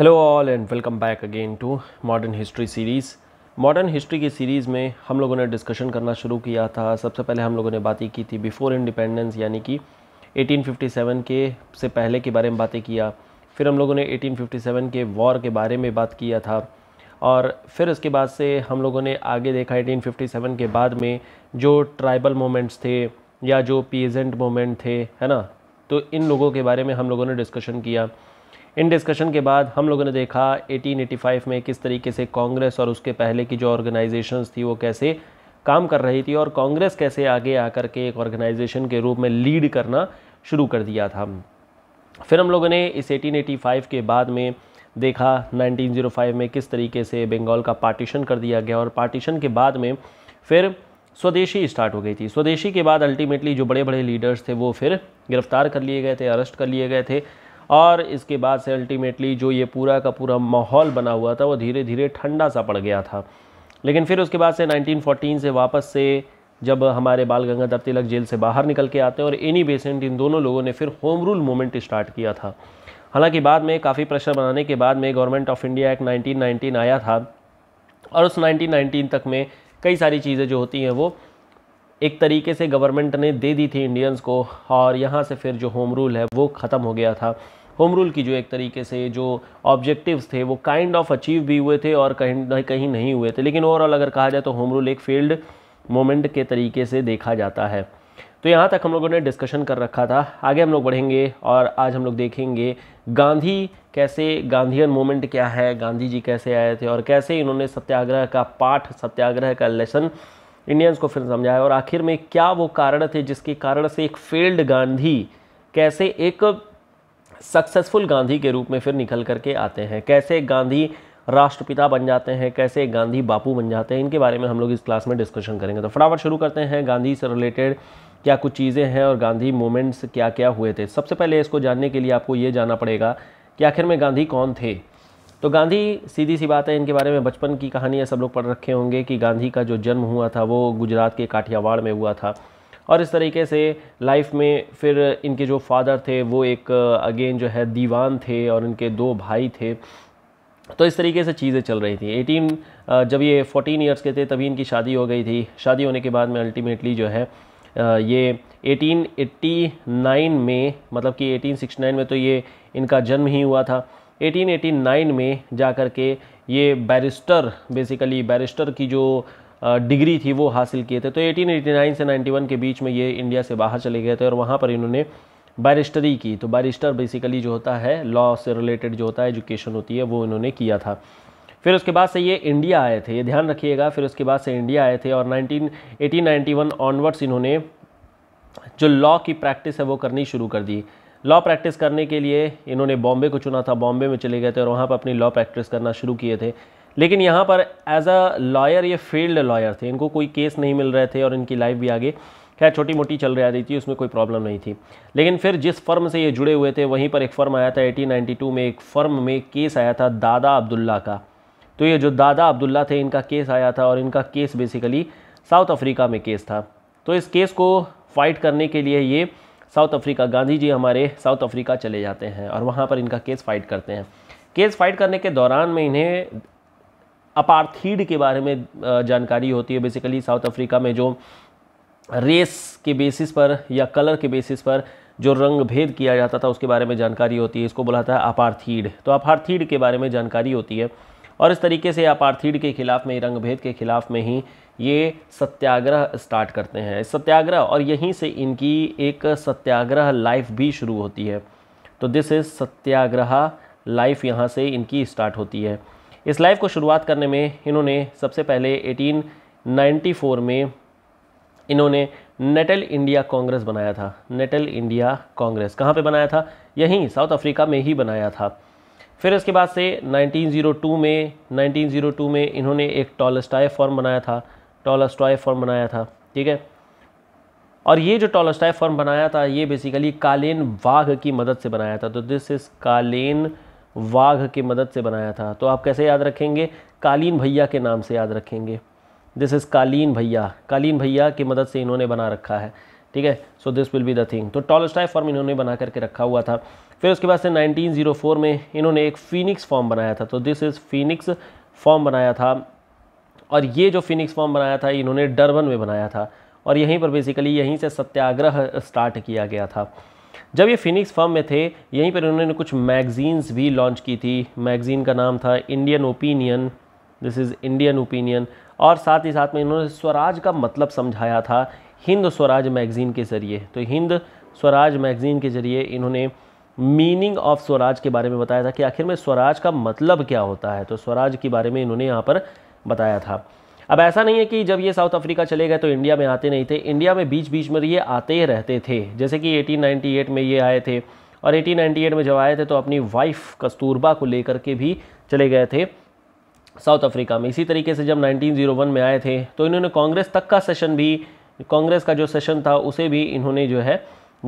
hello all and welcome back again to modern history series modern history की series में हम लोगों ने डिस्कशन करना शुरू किया था सबसे पहले हम लोगों ने बातें की थी बिफ़ोर इंडिपेंडेंस यानी कि 1857 के से पहले के बारे में बातें किया फिर हम लोगों ने 1857 के वॉर के बारे में बात किया था और फिर उसके बाद से हम लोगों ने आगे देखा 1857 के बाद में जो ट्राइबल मोमेंट्स थे या जो पीजेंट मोमेंट थे है ना तो इन लोगों के बारे में हम लोगों ने डिस्कशन किया इन डिस्कशन के बाद हम लोगों ने देखा 1885 में किस तरीके से कांग्रेस और उसके पहले की जो ऑर्गेनाइजेशंस थी वो कैसे काम कर रही थी और कांग्रेस कैसे आगे आकर के एक ऑर्गेनाइजेशन के रूप में लीड करना शुरू कर दिया था फिर हम लोगों ने इस 1885 के बाद में देखा 1905 में किस तरीके से बंगाल का पार्टीशन कर दिया गया और पार्टीशन के बाद में फिर स्वदेशी स्टार्ट हो गई थी स्वदेशी के बाद अल्टीमेटली जो बड़े बड़े लीडर्स थे वो फिर गिरफ्तार कर लिए गए थे अरेस्ट कर लिए गए थे और इसके बाद से अल्टीमेटली जो ये पूरा का पूरा माहौल बना हुआ था वो धीरे धीरे ठंडा सा पड़ गया था लेकिन फिर उसके बाद से 1914 से वापस से जब हमारे बाल गंगाधर तिलक जेल से बाहर निकल के आते हैं और एनी बेसेंट इन दोनों लोगों ने फिर होम रूल मूवमेंट स्टार्ट किया था हालांकि बाद में काफ़ी प्रेशर बनाने के बाद में government of India act nineteen आया था और उस नाइनटीन तक में कई सारी चीज़ें जो होती हैं वो एक तरीके से गवर्नमेंट ने दे दी थी इंडियंस को और यहाँ से फिर जो होम रूल है वो ख़त्म हो गया था होम रूल की जो एक तरीके से जो ऑब्जेक्टिव्स थे वो काइंड ऑफ अचीव भी हुए थे और कहीं ना कहीं नहीं हुए थे लेकिन ओवरऑल अगर कहा जाए तो होम रूल एक फील्ड मोमेंट के तरीके से देखा जाता है तो यहाँ तक हम लोगों ने डिस्कशन कर रखा था आगे हम लोग बढ़ेंगे और आज हम लोग देखेंगे गांधी कैसे गांधीयन मोमेंट क्या है गांधी जी कैसे आए थे और कैसे इन्होंने सत्याग्रह का पाठ सत्याग्रह का लेसन इंडियंस को फिर समझाया और आखिर में क्या वो कारण थे जिसके कारण से एक फेल्ड गांधी कैसे एक सक्सेसफुल गांधी के रूप में फिर निकल करके आते हैं कैसे गांधी राष्ट्रपिता बन जाते हैं कैसे गांधी बापू बन जाते हैं इनके बारे में हम लोग इस क्लास में डिस्कशन करेंगे तो फटाफट शुरू करते हैं गांधी से रिलेटेड क्या कुछ चीज़ें हैं और गांधी मोमेंट्स क्या क्या हुए थे सबसे पहले इसको जानने के लिए आपको ये जानना पड़ेगा कि आखिर में गांधी कौन थे तो गांधी सीधी सी बात है इनके बारे में बचपन की कहानियाँ सब लोग पढ़ रखे होंगे कि गांधी का जो जन्म हुआ था वो गुजरात के काठियावाड़ में हुआ था और इस तरीके से लाइफ में फिर इनके जो फादर थे वो एक अगेन जो है दीवान थे और इनके दो भाई थे तो इस तरीके से चीज़ें चल रही थी एटीन जब ये फोर्टीन ईयर्स के थे तभी इनकी शादी हो गई थी शादी होने के बाद में अल्टीमेटली जो है ये 1889 में मतलब कि 1869 में तो ये इनका जन्म ही हुआ था 1889 में जा कर के ये बैरिस्टर बेसिकली बैरिस्टर की जो डिग्री थी वो हासिल किए थे तो 1889 से 91 के बीच में ये इंडिया से बाहर चले गए थे और वहाँ पर इन्होंने बैरिस्टरी की तो बैरिस्टर बेसिकली जो होता है लॉ से रिलेटेड जो होता है एजुकेशन होती है वो इन्होंने किया था फिर उसके बाद से ये इंडिया आए थे ये ध्यान रखिएगा फिर उसके बाद से इंडिया आए थे और एटीन नाइन्टी वन ऑनवर्ड्स इन्होंने जो लॉ की प्रैक्टिस है वो करनी शुरू कर दी लॉ प्रैक्टिस करने के लिए इन्होंने बॉम्बे को चुना था बॉम्बे में चले गए थे और वहाँ पर अपनी लॉ प्रैक्टिस करना शुरू किए थे लेकिन यहाँ पर एज अ लॉयर ये फील्ड लॉयर थे इनको कोई केस नहीं मिल रहे थे और इनकी लाइफ भी आगे खैर छोटी मोटी चल रही आ रही थी उसमें कोई प्रॉब्लम नहीं थी लेकिन फिर जिस फर्म से ये जुड़े हुए थे वहीं पर एक फर्म आया था 1892 में एक फर्म में केस आया था दादा अब्दुल्ला का तो ये जो दादा अब्दुल्ला थे इनका केस आया था और इनका केस बेसिकली साउथ अफ्रीका में केस था तो इस केस को फाइट करने के लिए ये साउथ अफ्रीका गांधी जी हमारे साउथ अफ्रीका चले जाते हैं और वहाँ पर इनका केस फाइट करते हैं केस फाइट करने के दौरान में इन्हें अपार्थीड के बारे में जानकारी होती है बेसिकली साउथ अफ्रीका में जो रेस के बेसिस पर या कलर के बेसिस पर जो रंग भेद किया जाता था उसके बारे में जानकारी होती है इसको बोला था अपार्थीड तो अपार्थीड के बारे में जानकारी होती है और इस तरीके से अपार्थीड के खिलाफ में रंग भेद के खिलाफ में ही ये सत्याग्रह स्टार्ट करते हैं सत्याग्रह और यहीं से इनकी एक सत्याग्रह लाइफ भी शुरू होती है तो दिस इज़ सत्याग्रह लाइफ यहाँ से इनकी स्टार्ट होती है इस लाइफ को शुरुआत करने में इन्होंने सबसे पहले 1894 में इन्होंने नेटल इंडिया कांग्रेस बनाया था नेटल इंडिया कांग्रेस कहाँ पे बनाया था यहीं साउथ अफ्रीका में ही बनाया था फिर इसके बाद से 1902 में 1902 में इन्होंने एक टॉलस्टाय फॉर्म बनाया था टॉलस्टाय फॉर्म बनाया था ठीक है और ये जो टॉलस्टाय फॉर्म बनाया था ये बेसिकली कालेन वाघ की मदद से बनाया था तो दिस इज़ कालेन वाघ की मदद से बनाया था तो आप कैसे याद रखेंगे कालीन भैया के नाम से याद रखेंगे दिस इज़ कालीन भैया कालीन भैया की मदद से इन्होंने बना रखा है ठीक है so this will be the thing तो टॉलस्टाई फॉर्म इन्होंने बना करके रखा हुआ था फिर उसके बाद से 1904 में इन्होंने एक फ़िनिक्स फॉर्म बनाया था तो दिस इज़ फ़िनिक्स फॉर्म बनाया था और ये जो फिनिक्स फॉर्म बनाया था इन्होंने डरबन में बनाया था और यहीं पर बेसिकली यहीं से सत्याग्रह स्टार्ट किया गया था जब ये फिनिक्स फर्म में थे यहीं पर उन्होंने कुछ मैगज़ीन्स भी लॉन्च की थी मैगज़ीन का नाम था Indian opinion this is Indian opinion और साथ ही साथ में इन्होंने स्वराज का मतलब समझाया था हिंद स्वराज मैगज़ीन के ज़रिए तो हिंद स्वराज मैगज़ीन के ज़रिए इन्होंने मीनिंग ऑफ स्वराज के बारे में बताया था कि आखिर में स्वराज का मतलब क्या होता है तो स्वराज के बारे में इन्होंने यहाँ पर बताया था अब ऐसा नहीं है कि जब ये साउथ अफ्रीका चले गए तो इंडिया में आते नहीं थे इंडिया में बीच बीच में ये आते ही रहते थे जैसे कि 1898 में ये आए थे और 1898 में जब आए थे तो अपनी वाइफ कस्तूरबा को लेकर के भी चले गए थे साउथ अफ्रीका में इसी तरीके से जब 1901 में आए थे तो इन्होंने कांग्रेस तक का सेशन भी कांग्रेस का जो सेशन था उसे भी इन्होंने जो है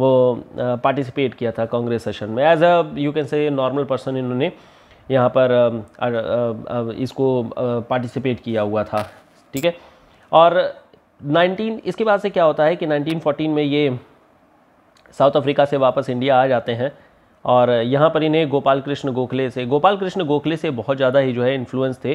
वो पार्टिसिपेट किया था कांग्रेस सेशन में as a you can say normal person इन्होंने यहाँ पर आ, आ, आ, इसको पार्टिसिपेट किया हुआ था ठीक है और 19 इसके बाद से क्या होता है कि 1914 में ये साउथ अफ्रीका से वापस इंडिया आ जाते हैं और यहाँ पर इन्हें गोपाल कृष्ण गोखले से गोपाल कृष्ण गोखले से बहुत ज़्यादा ही जो है इन्फ्लुएंस थे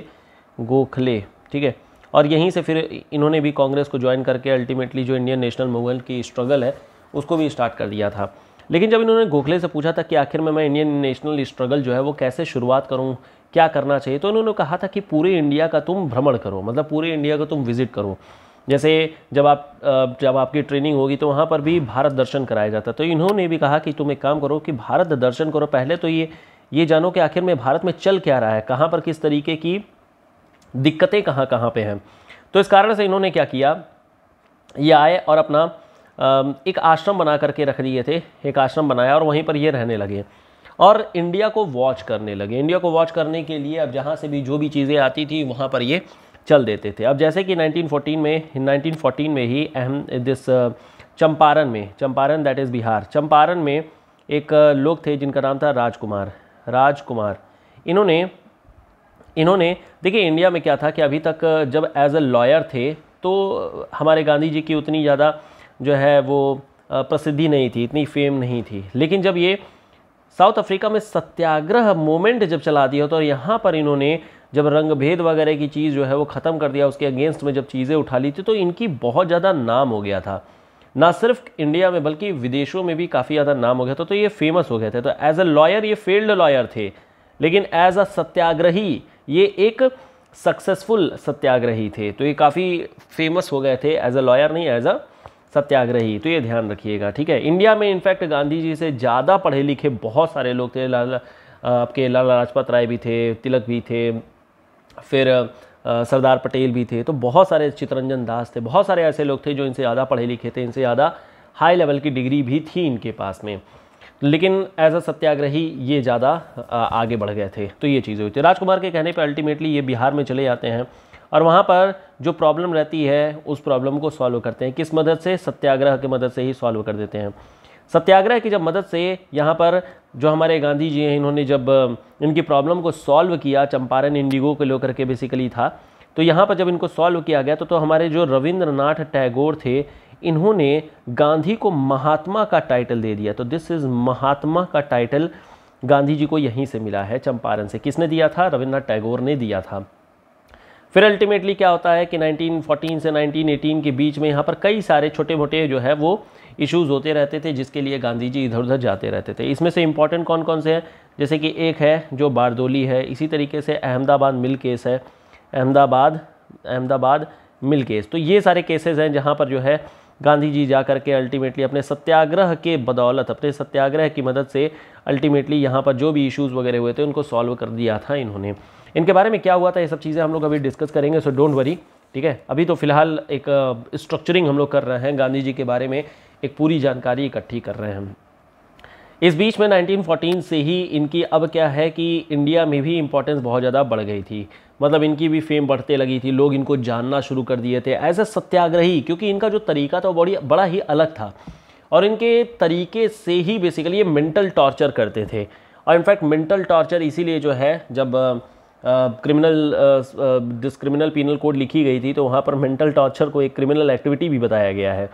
गोखले ठीक है और यहीं से फिर इन्होंने भी कांग्रेस को ज्वाइन करके अल्टीमेटली जो इंडियन नेशनल मूवमेंट की स्ट्रगल है उसको भी स्टार्ट कर दिया था लेकिन जब इन्होंने गोखले से पूछा था कि आखिर में मैं इंडियन नेशनल स्ट्रगल जो है वो कैसे शुरुआत करूँ क्या करना चाहिए तो उन्होंने कहा था कि पूरे इंडिया का तुम भ्रमण करो मतलब पूरे इंडिया का तुम विजिट करो जैसे जब आप जब आपकी ट्रेनिंग होगी तो वहाँ पर भी भारत दर्शन कराया जाता तो इन्होंने भी कहा कि तुम एक काम करो कि भारत दर्शन करो पहले तो ये ये जानो कि आखिर में भारत में चल क्या रहा है कहाँ पर किस तरीके की दिक्कतें कहाँ कहाँ पे हैं तो इस कारण से इन्होंने क्या किया ये आए और अपना एक आश्रम बना करके रख दिए थे एक आश्रम बनाया और वहीं पर ये रहने लगे और इंडिया को वॉच करने लगे इंडिया को वॉच करने के लिए अब जहाँ से भी जो भी चीज़ें आती थी वहाँ पर ये चल देते थे अब जैसे कि 1914 में 1914 में ही अहम दिस चंपारण में चंपारण दैट इज़ बिहार चंपारण में एक लोग थे जिनका नाम था राजकुमार राजकुमार इन्होंने इन्होंने देखिए इंडिया में क्या था कि अभी तक जब एज अ लॉयर थे तो हमारे गांधी जी की उतनी ज़्यादा जो है वो प्रसिद्धि नहीं थी इतनी फेम नहीं थी लेकिन जब ये साउथ अफ्रीका में सत्याग्रह मूवमेंट जब चला दिया तो यहाँ पर इन्होंने जब रंग भेद वगैरह की चीज़ जो है वो ख़त्म कर दिया उसके अगेंस्ट में जब चीज़ें उठा ली थी तो इनकी बहुत ज़्यादा नाम हो गया था ना सिर्फ इंडिया में बल्कि विदेशों में भी काफ़ी ज़्यादा नाम हो गया था तो ये फेमस हो गए थे तो एज अ लॉयर ये फील्ड लॉयर थे लेकिन एज अ सत्याग्रही ये एक सक्सेसफुल सत्याग्रही थे तो ये काफ़ी फेमस हो गए थे एज अ लॉयर नहीं एज अ सत्याग्रही तो ये ध्यान रखिएगा ठीक है इंडिया में इनफैक्ट गांधी जी से ज़्यादा पढ़े लिखे बहुत सारे लोग थे लाला आपके लाला लाजपत राय भी थे तिलक भी थे फिर सरदार पटेल भी थे तो बहुत सारे चितरंजन दास थे बहुत सारे ऐसे लोग थे जो इनसे ज़्यादा पढ़े लिखे थे इनसे ज़्यादा हाई लेवल की डिग्री भी थी इनके पास में लेकिन एज अ सत्याग्रही ये ज़्यादा आगे बढ़ गए थे तो ये चीज़ें हुई थी राजकुमार के कहने पर अल्टीमेटली ये बिहार में चले जाते हैं और वहाँ पर जो प्रॉब्लम रहती है उस प्रॉब्लम को सॉल्व करते हैं किस मदद से सत्याग्रह की मदद से ही सॉल्व कर देते हैं सत्याग्रह की जब मदद से यहाँ पर जो हमारे गांधी जी हैं इन्होंने जब इनकी प्रॉब्लम को सॉल्व किया चंपारण इंडिगो को लेकर के बेसिकली था तो यहाँ पर जब इनको सॉल्व किया गया तो, तो हमारे जो रविंद्रनाथ टैगोर थे इन्होंने गांधी को महात्मा का टाइटल दे दिया तो दिस इज़ महात्मा का टाइटल गांधी जी को यहीं से मिला है चंपारण से किसने दिया था रविन्द्रनाथ टैगोर ने दिया था फिर अल्टीमेटली क्या होता है कि 1914 से 1918 के बीच में यहाँ पर कई सारे छोटे मोटे जो है वो इश्यूज़ होते रहते थे जिसके लिए गांधी जी इधर उधर जाते रहते थे इसमें से इम्पॉर्टेंट कौन कौन से हैं जैसे कि एक है जो बारदोली है इसी तरीके से अहमदाबाद मिल केस है अहमदाबाद अहमदाबाद मिल केस तो ये सारे केसेस हैं जहाँ पर जो है गांधी जी जा करके अल्टीमेटली अपने सत्याग्रह के बदौलत अपने सत्याग्रह की मदद से अल्टीमेटली यहाँ पर जो भी इश्यूज़ वगैरह हुए थे उनको सॉल्व कर दिया था इन्होंने इनके बारे में क्या हुआ था ये सब चीज़ें हम लोग अभी डिस्कस करेंगे सो डोंट वरी ठीक है अभी तो फिलहाल एक स्ट्रक्चरिंग uh, हम लोग कर रहे हैं गांधी जी के बारे में एक पूरी जानकारी इकट्ठी कर रहे हैं इस बीच में 1914 से ही इनकी अब क्या है कि इंडिया में भी इम्पोर्टेंस बहुत ज़्यादा बढ़ गई थी मतलब इनकी भी फेम बढ़ते लगी थी लोग इनको जानना शुरू कर दिए थे एज ए सत्याग्रही क्योंकि इनका जो तरीका था वो बड़ी बड़ा ही अलग था और इनके तरीके से ही बेसिकली ये मेंटल टॉर्चर करते थे और इनफैक्ट मेंटल टॉर्चर इसीलिए जो है जब criminal this criminal penal code लिखी गई थी तो वहाँ पर मेंटल टॉर्चर को एक क्रिमिनल एक्टिविटी भी बताया गया है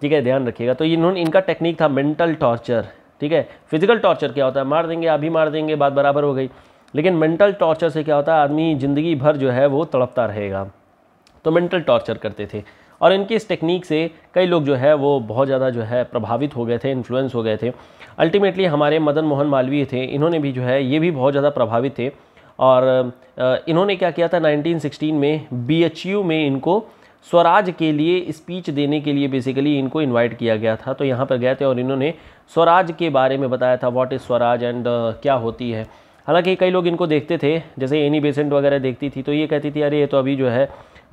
ठीक है ध्यान रखिएगा तो इन्होंने इनका टेक्निक था मेंटल टॉर्चर ठीक है फिजिकल टॉर्चर क्या होता है मार देंगे अभी मार देंगे बात बराबर हो गई लेकिन मेंटल टॉर्चर से क्या होता है आदमी ज़िंदगी भर जो है वो तड़पता रहेगा तो मेंटल टॉर्चर करते थे और इनकी इस टेक्निक से कई लोग जो है वो बहुत ज़्यादा जो है प्रभावित हो गए थे इन्फ्लुएंस हो गए थे अल्टीमेटली हमारे मदन मोहन मालवीय थे इन्होंने भी जो है ये भी बहुत ज़्यादा प्रभावित थे और इन्होंने क्या किया था 1916 में बी में इनको स्वराज के लिए स्पीच देने के लिए बेसिकली इनको इनवाइट किया गया था तो यहाँ पर गए थे और इन्होंने स्वराज के बारे में बताया था व्हाट इज़ स्वराज एंड क्या होती है हालांकि कई लोग इनको देखते थे जैसे एनी बेसेंट वगैरह देखती थी तो ये कहती थी अरे ये तो अभी जो है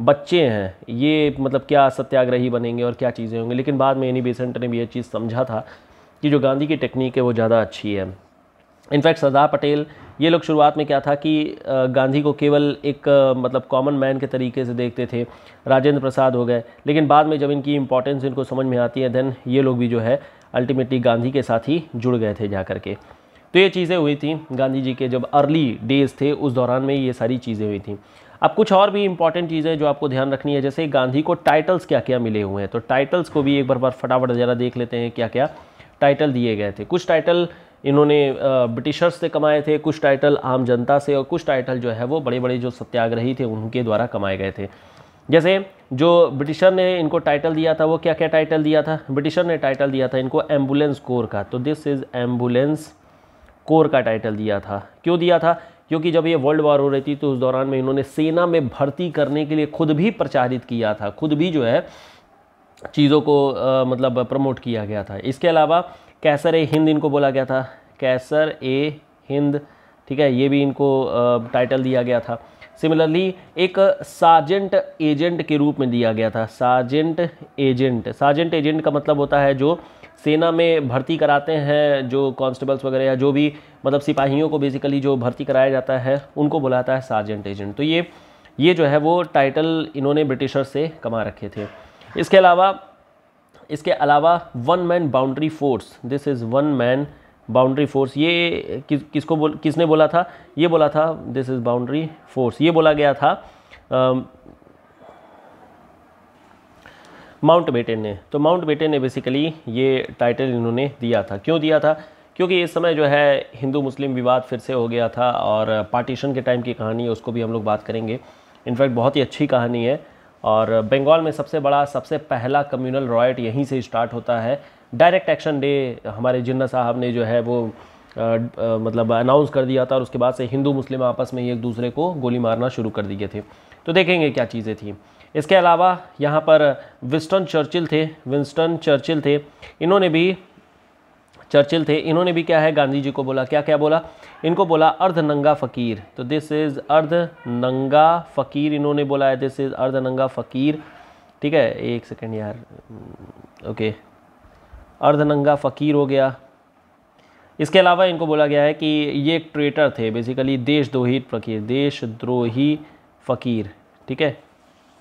बच्चे हैं ये मतलब क्या सत्याग्रही बनेंगे और क्या चीज़ें होंगी लेकिन बाद में एनी बेसेंट ने भी ये चीज़ समझा था कि जो गांधी की टेक्निक है वो ज़्यादा अच्छी है इनफैक्ट सरदार पटेल ये लोग शुरुआत में क्या था कि गांधी को केवल एक मतलब कॉमन मैन के तरीके से देखते थे राजेंद्र प्रसाद हो गए लेकिन बाद में जब इनकी इंपॉर्टेंस इनको समझ में आती है देन ये लोग भी जो है अल्टीमेटली गांधी के साथ ही जुड़ गए थे जा के तो ये चीज़ें हुई थी गांधी जी के जब अर्ली डेज़ थे उस दौरान में ये सारी चीज़ें हुई थी अब कुछ और भी इंपॉर्टेंट चीज़ें जो आपको ध्यान रखनी है जैसे गांधी को टाइटल्स क्या क्या मिले हुए हैं तो टाइटल्स को भी एक बार बार फटाफट ज़रा देख लेते हैं क्या क्या टाइटल दिए गए थे कुछ टाइटल इन्होंने ब्रिटिशर्स से कमाए थे कुछ टाइटल आम जनता से और कुछ टाइटल जो है वो बड़े बड़े जो सत्याग्रही थे उनके द्वारा कमाए गए थे जैसे जो ब्रिटिशर ने इनको टाइटल दिया था वो क्या क्या टाइटल दिया था ब्रिटिशर ने टाइटल दिया था इनको एम्बुलेंस कोर का तो दिस इज़ एम्बुलेंस कोर का टाइटल दिया था क्यों दिया था क्योंकि जब ये वर्ल्ड वॉर हो रही थी तो उस दौरान में इन्होंने सेना में भर्ती करने के लिए खुद भी प्रचारित किया था खुद भी जो है चीज़ों को आ, मतलब प्रमोट किया गया था इसके अलावा कैसर ए हिंद इनको बोला गया था कैसर ए हिंद ठीक है ये भी इनको आ, टाइटल दिया गया था सिमिलरली एक साजेंट एजेंट के रूप में दिया गया था साजेंट एजेंट साजेंट एजेंट का मतलब होता है जो सेना में भर्ती कराते हैं जो कांस्टेबल्स वगैरह या जो भी मतलब सिपाहियों को बेसिकली जो भर्ती कराया जाता है उनको बुलाता है सार्जेंट एजेंट तो ये ये जो है वो टाइटल इन्होंने ब्रिटिशर्स से कमा रखे थे इसके अलावा इसके अलावा one man boundary force this is one man boundary force ये कि, किसको बोल किसने बोला था ये बोला था दिस इज़ बाउंड्री फोर्स ये बोला गया था माउंट बेटे ने तो माउंट बेटे ने बेसिकली ये टाइटल इन्होंने दिया था क्यों दिया था क्योंकि इस समय जो है हिंदू मुस्लिम विवाद फिर से हो गया था और पार्टीशन के टाइम की कहानी है उसको भी हम लोग बात करेंगे इनफैक्ट बहुत ही अच्छी कहानी है और बंगाल में सबसे बड़ा सबसे पहला कम्युनल रॉयट यहीं से स्टार्ट होता है डायरेक्ट एक्शन डे हमारे जिन्ना साहब ने जो है वो आ, आ, मतलब अनाउंस कर दिया था और उसके बाद से हिंदू मुस्लिम आपस में एक दूसरे को गोली मारना शुरू कर दिए थे तो देखेंगे क्या चीज़ें थी इसके अलावा यहाँ पर विंस्टन चर्चिल थे विंस्टन चर्चिल थे इन्होंने भी चर्चिल थे इन्होंने भी क्या है गांधी जी को बोला क्या क्या बोला इनको बोला अर्ध नंगा फ़कीर तो दिस इज़ अर्ध नंगा फ़कीर इन्होंने बोला है दिस इज़ अर्ध नंगा फ़कीर ठीक है एक सेकेंड यार ओके अर्ध नंगा फ़कीर हो गया इसके अलावा इनको बोला गया है कि ये एक ट्रेटर थे बेसिकली देशद्रोही फ़कीर देशद्रोही फ़कीर ठीक है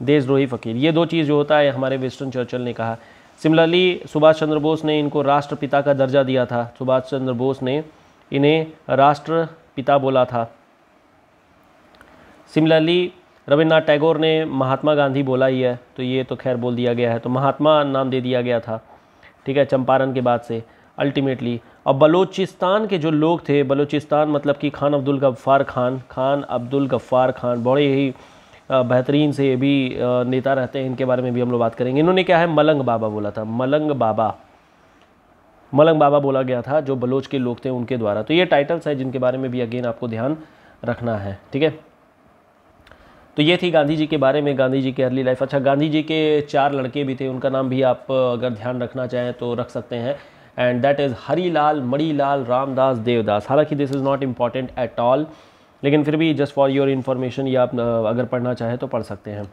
देशद्रोही फ़कीर ये दो चीज़ जो होता है हमारे वेस्टर्न चर्चल ने कहा सिमिलरली सुभाष चंद्र बोस ने इनको राष्ट्रपिता का दर्जा दिया था सुभाष चंद्र बोस ने इन्हें राष्ट्रपिता बोला था सिमिलरली रविन्द्रनाथ टैगोर ने महात्मा गांधी बोला ही है तो ये तो खैर बोल दिया गया है तो महात्मा नाम दे दिया गया था ठीक है चंपारण के बाद से अल्टीमेटली और बलूचिस्तान के जो लोग थे बलूचिस्तान मतलब कि खान अब्दुल गफ्फार खान खान अब्दुल गफ्फार खान बड़े ही बेहतरीन से ये भी नेता रहते हैं इनके बारे में भी हम लोग बात करेंगे इन्होंने क्या है मलंग बाबा बोला था मलंग बाबा मलंग बाबा बोला गया था जो बलोच के लोग थे उनके द्वारा तो ये टाइटल्स हैं जिनके बारे में भी अगेन आपको ध्यान रखना है ठीक है तो ये थी गांधी जी के बारे में गांधी जी की अर्ली लाइफ अच्छा गांधी जी के चार लड़के भी थे उनका नाम भी आप अगर ध्यान रखना चाहें तो रख सकते हैं and that is Harilal Manilal Ramdas Devdas हालांकि this is not important at all लेकिन फिर भी जस्ट फॉर योर इन्फॉर्मेशन या आप अगर पढ़ना चाहें तो पढ़ सकते हैं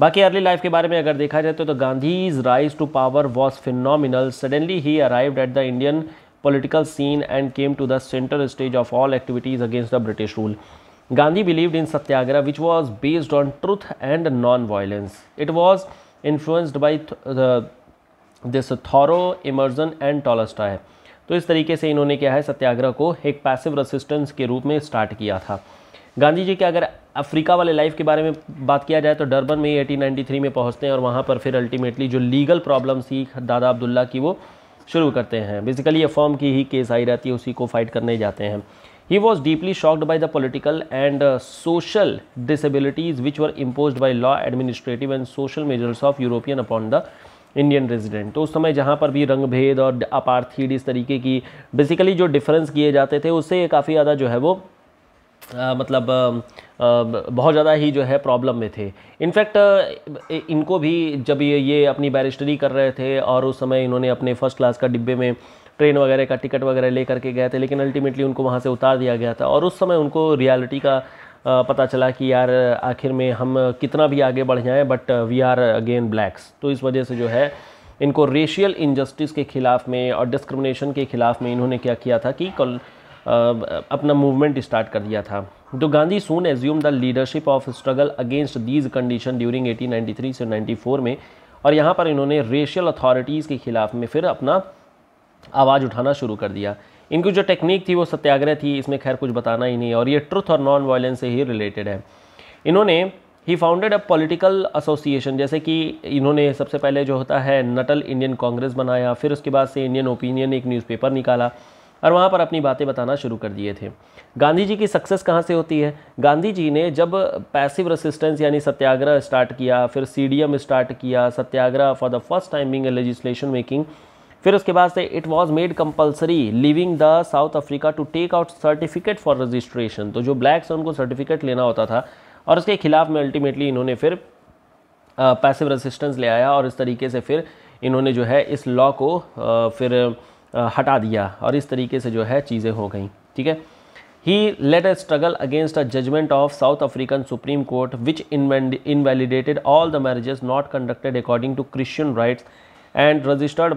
बाकी अर्ली लाइफ के बारे में अगर देखा जाए तो Gandhi is rise to power was final suddenly he arrived at the Indian political scene and came to the centre stage of all activities against the British rule Gandhi believed in satyagraha which was based on truth and non violence it was influenced by this Thoreau Emerson and Tolstoy है तो इस तरीके से इन्होंने क्या है सत्याग्रह को एक पैसिव रेसिस्टेंस के रूप में स्टार्ट किया था गांधी जी के अगर अफ्रीका वाले लाइफ के बारे में बात किया जाए तो डरबन में ही 1893 में पहुंचते हैं और वहाँ पर फिर अल्टीमेटली जो लीगल प्रॉब्लम थी दादा अब्दुल्ला की वो शुरू करते हैं बेसिकली ये फॉर्म की ही केस आई रहती है उसी को फाइट करने जाते हैं he was deeply shocked by the political and social disabilities which were impose by law administrative and social measures of European upon the Indian resident तो उस समय जहाँ पर भी रंग भेद और अपार्थीड इस तरीके की बेसिकली जो डिफरेंस किए जाते थे उससे काफ़ी ज़्यादा जो है वो आ, मतलब आ, बहुत ज़्यादा ही जो है प्रॉब्लम में थे इनफैक्ट इनको भी जब ये ये अपनी बैरिस्टरी कर रहे थे और उस समय इन्होंने अपने फ़र्स्ट क्लास का डिब्बे में ट्रेन वगैरह का टिकट वगैरह ले करके गए थे लेकिन अल्टीमेटली उनको वहाँ से उतार दिया गया था और उस समय उनको रियलिटी का पता चला कि यार आखिर में हम कितना भी आगे बढ़ जाएं but we are again blacks तो इस वजह से जो है इनको रेशियल इनजस्टिस के ख़िलाफ़ में और डिस्क्रिमिनेशन के ख़िलाफ़ में इन्होंने क्या किया था कि कल अपना मूवमेंट स्टार्ट कर दिया था तो Gandhi soon assume the leadership of struggle against these condition during 1893 से 94 में और यहाँ पर इन्होंने रेशियल अथॉरिटीज़ के ख़िलाफ़ में फिर अपना आवाज़ उठाना शुरू कर दिया इनकी जो टेक्निक थी वो सत्याग्रह थी इसमें खैर कुछ बताना ही नहीं और ये ट्रुथ और नॉन वायलेंस से ही रिलेटेड है इन्होंने he founded a political association जैसे कि इन्होंने सबसे पहले जो होता है नटल इंडियन कांग्रेस बनाया फिर उसके बाद से इंडियन ओपिनियन एक न्यूज़पेपर निकाला और वहाँ पर अपनी बातें बताना शुरू कर दिए थे गांधी जी की सक्सेस कहाँ से होती है गांधी जी ने जब पैसिव रेसिस्टेंस यानी सत्याग्रह स्टार्ट किया फिर सी स्टार्ट किया satyagraha for the first time being a legislation making फिर उसके बाद से it was made compulsory living the South Africa to take out certificate for registration तो जो ब्लैक्स हैं उनको सर्टिफिकेट लेना होता था और उसके खिलाफ में अल्टीमेटली इन्होंने फिर पैसिव रेजिस्टेंस ले आया और इस तरीके से फिर इन्होंने जो है इस लॉ को आ, फिर आ, हटा दिया और इस तरीके से जो है चीज़ें हो गई ठीक है he led a struggle against a judgment of South African supreme court which invalidated all the marriages not conducted according to Christian rites and registrar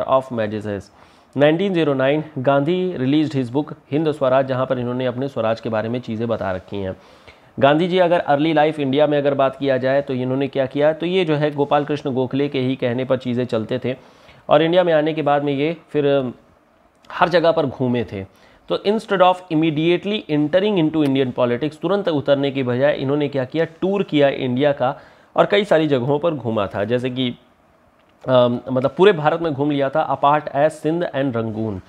of registrar nineteen zero 1909 Gandhi release his book Hind Swaraj जहाँ पर इन्होंने अपने स्वराज के बारे में चीज़ें बता रखी हैं गांधी जी अगर अर्ली लाइफ इंडिया में अगर बात किया जाए तो इन्होंने क्या किया तो ये जो है गोपाल कृष्ण गोखले के ही कहने पर चीज़ें चलते थे और इंडिया में आने के बाद में ये फिर हर जगह पर घूमे थे तो instead of immediately entering into Indian politics तुरंत उतरने की बजाय इन्होंने क्या किया टूर किया इंडिया का और कई सारी जगहों पर घूमा था जैसे कि मतलब पूरे भारत में घूम लिया था apart as Sindh and Rangoon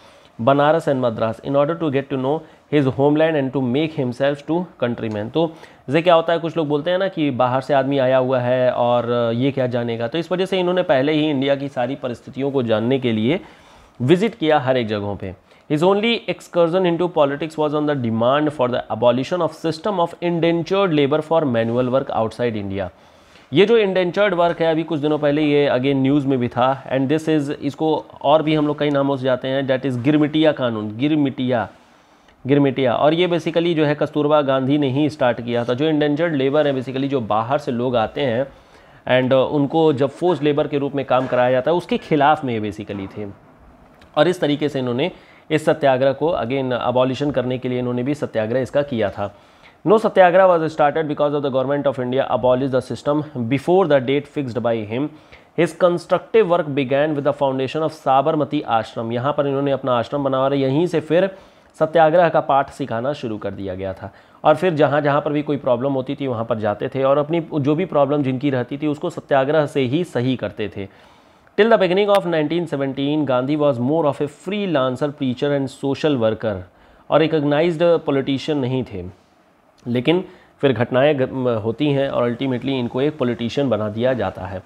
Banaras and Madras in order to get to know his homeland and to make himself to country man तो जैसे क्या होता है कुछ लोग बोलते हैं ना कि बाहर से आदमी आया हुआ है और ये क्या जानेगा तो इस वजह से इन्होंने पहले ही इंडिया की सारी परिस्थितियों को जानने के लिए विजिट किया हर एक जगहों पे his only excursion into politics was on the demand for the abolition of system of indentured labour for manual work outside India ये जो इंडेंचर्ड वर्क है अभी कुछ दिनों पहले ये अगेन न्यूज़ में भी था एंड दिस इज़ इसको और भी हम लोग कई नामों से जाते हैं डैट इज़ गिरमिटिया कानून गिरमिटिया गिरमिटिया और ये बेसिकली जो है कस्तूरबा गांधी ने ही स्टार्ट किया था जो इंडेंचर्ड लेबर है बेसिकली जो बाहर से लोग आते हैं एंड uh, उनको जब फोर्स लेबर के रूप में काम कराया जाता है उसके खिलाफ में ये बेसिकली थे और इस तरीके से इन्होंने इस सत्याग्रह को अगेन अबॉलिशन करने के लिए इन्होंने भी सत्याग्रह इसका किया था no satyagraha was started because of the government of India abolished the system before the date fixed by him his constructive work began with the foundation of Sabarmati Ashram यहाँ पर इन्होंने अपना आश्रम बनावा रहा यहीं से फिर सत्याग्रह का पाठ सिखाना शुरू कर दिया गया था और फिर जहाँ जहाँ पर भी कोई प्रॉब्लम होती थी वहाँ पर जाते थे और अपनी जो भी प्रॉब्लम जिनकी रहती थी उसको सत्याग्रह से ही सही करते थे till the beginning of nineteen seventeen Gandhi was more of a freelancer preacher and social worker और रिकग्नाइज पोलिटिशियन नहीं थे लेकिन फिर घटनाएं होती हैं और अल्टीमेटली इनको एक पॉलिटिशियन बना दिया जाता है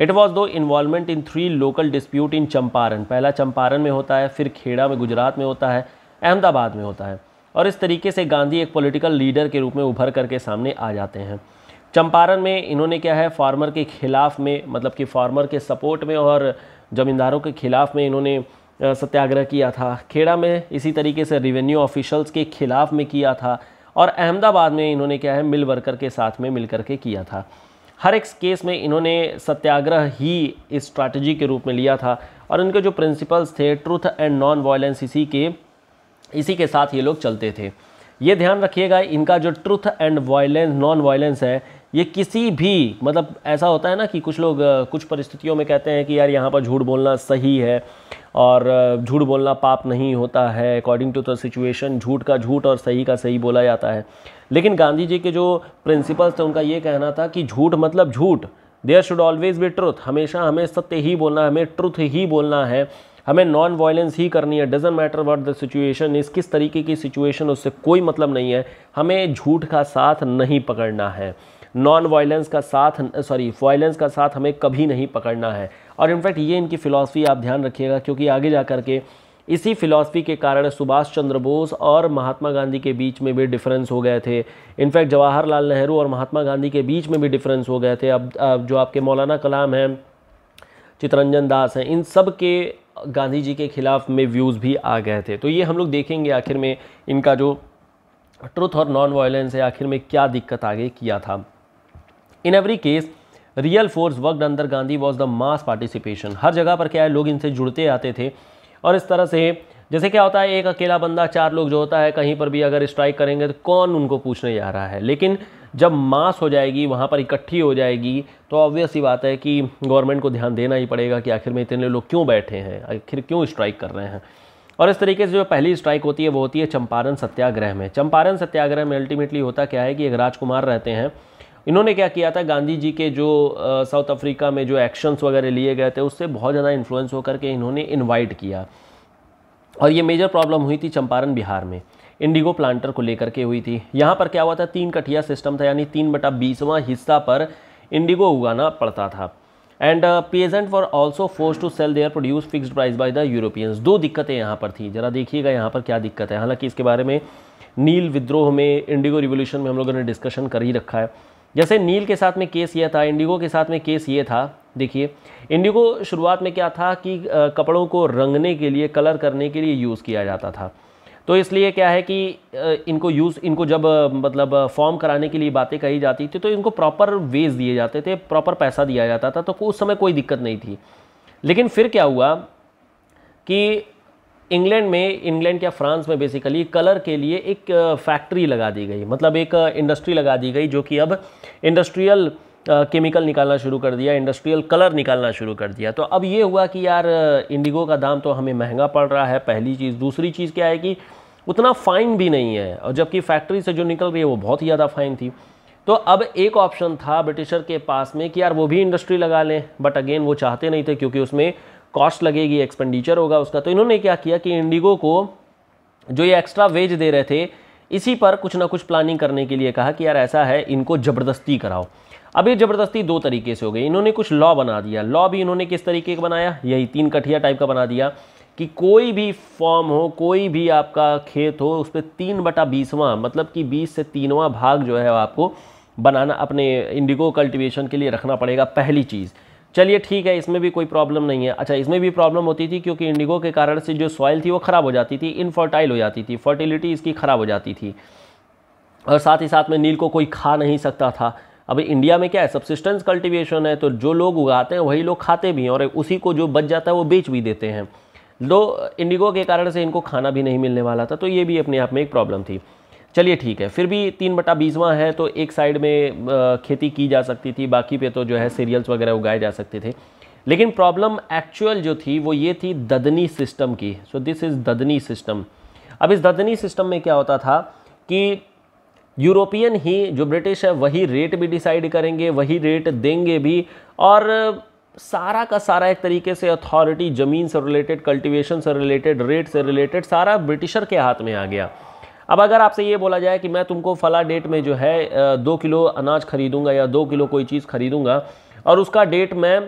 it was though involvement in three local dispute in Champaran पहला चंपारण में होता है फिर खेड़ा में गुजरात में होता है अहमदाबाद में होता है और इस तरीके से गांधी एक पॉलिटिकल लीडर के रूप में उभर करके सामने आ जाते हैं चंपारण में इन्होंने क्या है फार्मर के खिलाफ में मतलब कि फार्मर के सपोर्ट में और जमींदारों के खिलाफ में इन्होंने सत्याग्रह किया था खेड़ा में इसी तरीके से रिवेन्यू ऑफिशल्स के खिलाफ में किया था और अहमदाबाद में इन्होंने क्या है मिल वर्कर के साथ में मिल करके किया था हर एक केस में इन्होंने सत्याग्रह ही इस स्ट्रैटेजी के रूप में लिया था और इनके जो प्रिंसिपल्स थे ट्रूथ एंड नॉन वायलेंस इसी के इसी के साथ ये लोग चलते थे ये ध्यान रखिएगा इनका जो truth and violence non violence है ये किसी भी मतलब ऐसा होता है ना कि कुछ लोग कुछ परिस्थितियों में कहते हैं कि यार यहाँ पर झूठ बोलना सही है और झूठ बोलना पाप नहीं होता है अकॉर्डिंग टू द सिचुएशन झूठ का झूठ और सही का सही बोला जाता है लेकिन गांधी जी के जो प्रिंसिपल्स थे उनका ये कहना था कि झूठ मतलब झूठ there should always be truth हमेशा हमें सत्य ही बोलना है हमें ट्रुथ ही बोलना है हमें नॉन वायलेंस ही करनी है doesn't matter what the situation इस किस तरीके की सिचुएशन उससे कोई मतलब नहीं है हमें झूठ का साथ नहीं पकड़ना है नॉन वायलेंस का साथ सॉरी वायलेंस का साथ हमें कभी नहीं पकड़ना है और इनफैक्ट ये इनकी फ़िलासफ़ी आप ध्यान रखिएगा क्योंकि आगे जा कर के इसी फिलासफ़ी के कारण सुभाष चंद्र बोस और महात्मा गांधी के बीच में भी डिफरेंस हो गए थे इनफैक्ट जवाहरलाल नेहरू और महात्मा गांधी के बीच में भी डिफरेंस हो गए थे अब जो आपके मौलाना कलाम हैं चितरंजन दास हैं इन सब के गांधी जी के ख़िलाफ़ में व्यूज़ भी आ गए थे तो ये हम लोग देखेंगे आखिर में इनका जो ट्रुथ और नॉन वायलेंस है आखिर में क्या दिक्कत आगे किया था in every case real force worked under Gandhi was the mass participation हर जगह पर क्या है लोग इनसे जुड़ते आते थे और इस तरह से जैसे क्या होता है एक अकेला बंदा चार लोग जो होता है कहीं पर भी अगर स्ट्राइक करेंगे तो कौन उनको पूछने जा रहा है लेकिन जब मास हो जाएगी वहाँ पर इकट्ठी हो जाएगी तो ऑब्वियस ही बात है कि गवर्नमेंट को ध्यान देना ही पड़ेगा कि आखिर में इतने लोग क्यों बैठे हैं आखिर क्यों स्ट्राइक कर रहे हैं और इस तरीके से जो पहली स्ट्राइक होती है वो होती है चंपारण सत्याग्रह में चंपारण सत्याग्रह में अल्टीमेटली होता क्या है कि एक राजकुमार रहते हैं इन्होंने क्या किया था गांधी जी के जो साउथ अफ्रीका में जो एक्शंस वगैरह लिए गए थे उससे बहुत ज़्यादा इन्फ्लुएंस होकर के इन्होंने इन्वाइट किया और ये मेजर प्रॉब्लम हुई थी चंपारण बिहार में इंडिगो प्लांटर को लेकर के हुई थी यहाँ पर क्या हुआ था तीन कठिया सिस्टम था यानी तीन बटा बीसवां हिस्सा पर इंडिगो उगाना पड़ता था and peasant for also force to sell their produce fixed price by the Europeans दो दिक्कतें यहाँ पर थी ज़रा देखिएगा यहाँ पर क्या दिक्कत है हालांकि इसके बारे में नील विद्रोह में इंडिगो रिवोल्यूशन में हम लोगों ने डिस्कशन कर ही रखा है जैसे नील के साथ में केस ये था इंडिगो के साथ में केस ये था देखिए इंडिगो शुरुआत में क्या था कि कपड़ों को रंगने के लिए कलर करने के लिए यूज़ किया जाता था तो इसलिए क्या है कि इनको यूज़ इनको जब मतलब फॉर्म कराने के लिए बातें कही जाती थी तो इनको प्रॉपर वेज दिए जाते थे प्रॉपर पैसा दिया जाता था तो उस समय कोई दिक्कत नहीं थी लेकिन फिर क्या हुआ कि इंग्लैंड में इंग्लैंड या फ्रांस में बेसिकली कलर के लिए एक फैक्ट्री लगा दी गई मतलब एक इंडस्ट्री लगा दी गई जो कि अब इंडस्ट्रियल केमिकल निकालना शुरू कर दिया इंडस्ट्रियल कलर निकालना शुरू कर दिया तो अब ये हुआ कि यार इंडिगो का दाम तो हमें महंगा पड़ रहा है पहली चीज़ दूसरी चीज़ क्या है कि उतना फ़ाइन भी नहीं है और जबकि फैक्ट्री से जो निकल रही है वो बहुत ही ज़्यादा फ़ाइन थी तो अब एक ऑप्शन था ब्रिटिशर के पास में कि यार वो भी इंडस्ट्री लगा लें बट अगेन वो चाहते नहीं थे क्योंकि उसमें कॉस्ट लगेगी एक्सपेंडिचर होगा उसका तो इन्होंने क्या किया कि इंडिगो को जो ये एक्स्ट्रा वेज दे रहे थे इसी पर कुछ ना कुछ प्लानिंग करने के लिए कहा कि यार ऐसा है इनको ज़बरदस्ती कराओ अब ये ज़बरदस्ती दो तरीके से हो गई इन्होंने कुछ लॉ बना दिया लॉ भी इन्होंने किस तरीके का बनाया यही तीन कठिया टाइप का बना दिया कि कोई भी फॉर्म हो कोई भी आपका खेत हो उस पर तीन बटा बीसवां मतलब कि बीस से तीनवा भाग जो है आपको बनाना अपने इंडिगो कल्टिवेशन के लिए रखना पड़ेगा पहली चीज़ चलिए ठीक है इसमें भी कोई प्रॉब्लम नहीं है अच्छा इसमें भी प्रॉब्लम होती थी क्योंकि इंडिगो के कारण से जो सॉइल थी वो ख़राब हो जाती थी इनफर्टाइल हो जाती थी फर्टिलिटी इसकी ख़राब हो जाती थी और साथ ही साथ में नील को कोई खा नहीं सकता था अब इंडिया में क्या है सबसिस्टेंस कल्टिवेशन है तो जो लोग उगाते हैं वही लोग खाते भी हैं और उसी को जो बच जाता है वो बेच भी देते हैं दो तो इंडिगो के कारण से इनको खाना भी नहीं मिलने वाला था तो ये भी अपने आप में एक प्रॉब्लम थी चलिए ठीक है फिर भी तीन बटा बीसवा है तो एक साइड में खेती की जा सकती थी बाकी पे तो जो है सीरियल्स वगैरह उगाए जा सकते थे लेकिन प्रॉब्लम एक्चुअल जो थी वो ये थी ददनी सिस्टम की so this is dadni system अब इस ददनी सिस्टम में क्या होता था कि यूरोपियन ही जो ब्रिटिश है वही रेट भी डिसाइड करेंगे वही रेट देंगे भी और सारा का सारा एक तरीके से अथॉरिटी ज़मीन से रिलेटेड कल्टीवेशन से रिलेटेड रेट से रिलेटेड सारा ब्रिटिशर के हाथ में आ गया अब अगर आपसे ये बोला जाए कि मैं तुमको फला डेट में जो है दो किलो अनाज खरीदूंगा या दो किलो कोई चीज़ खरीदूंगा और उसका डेट मैं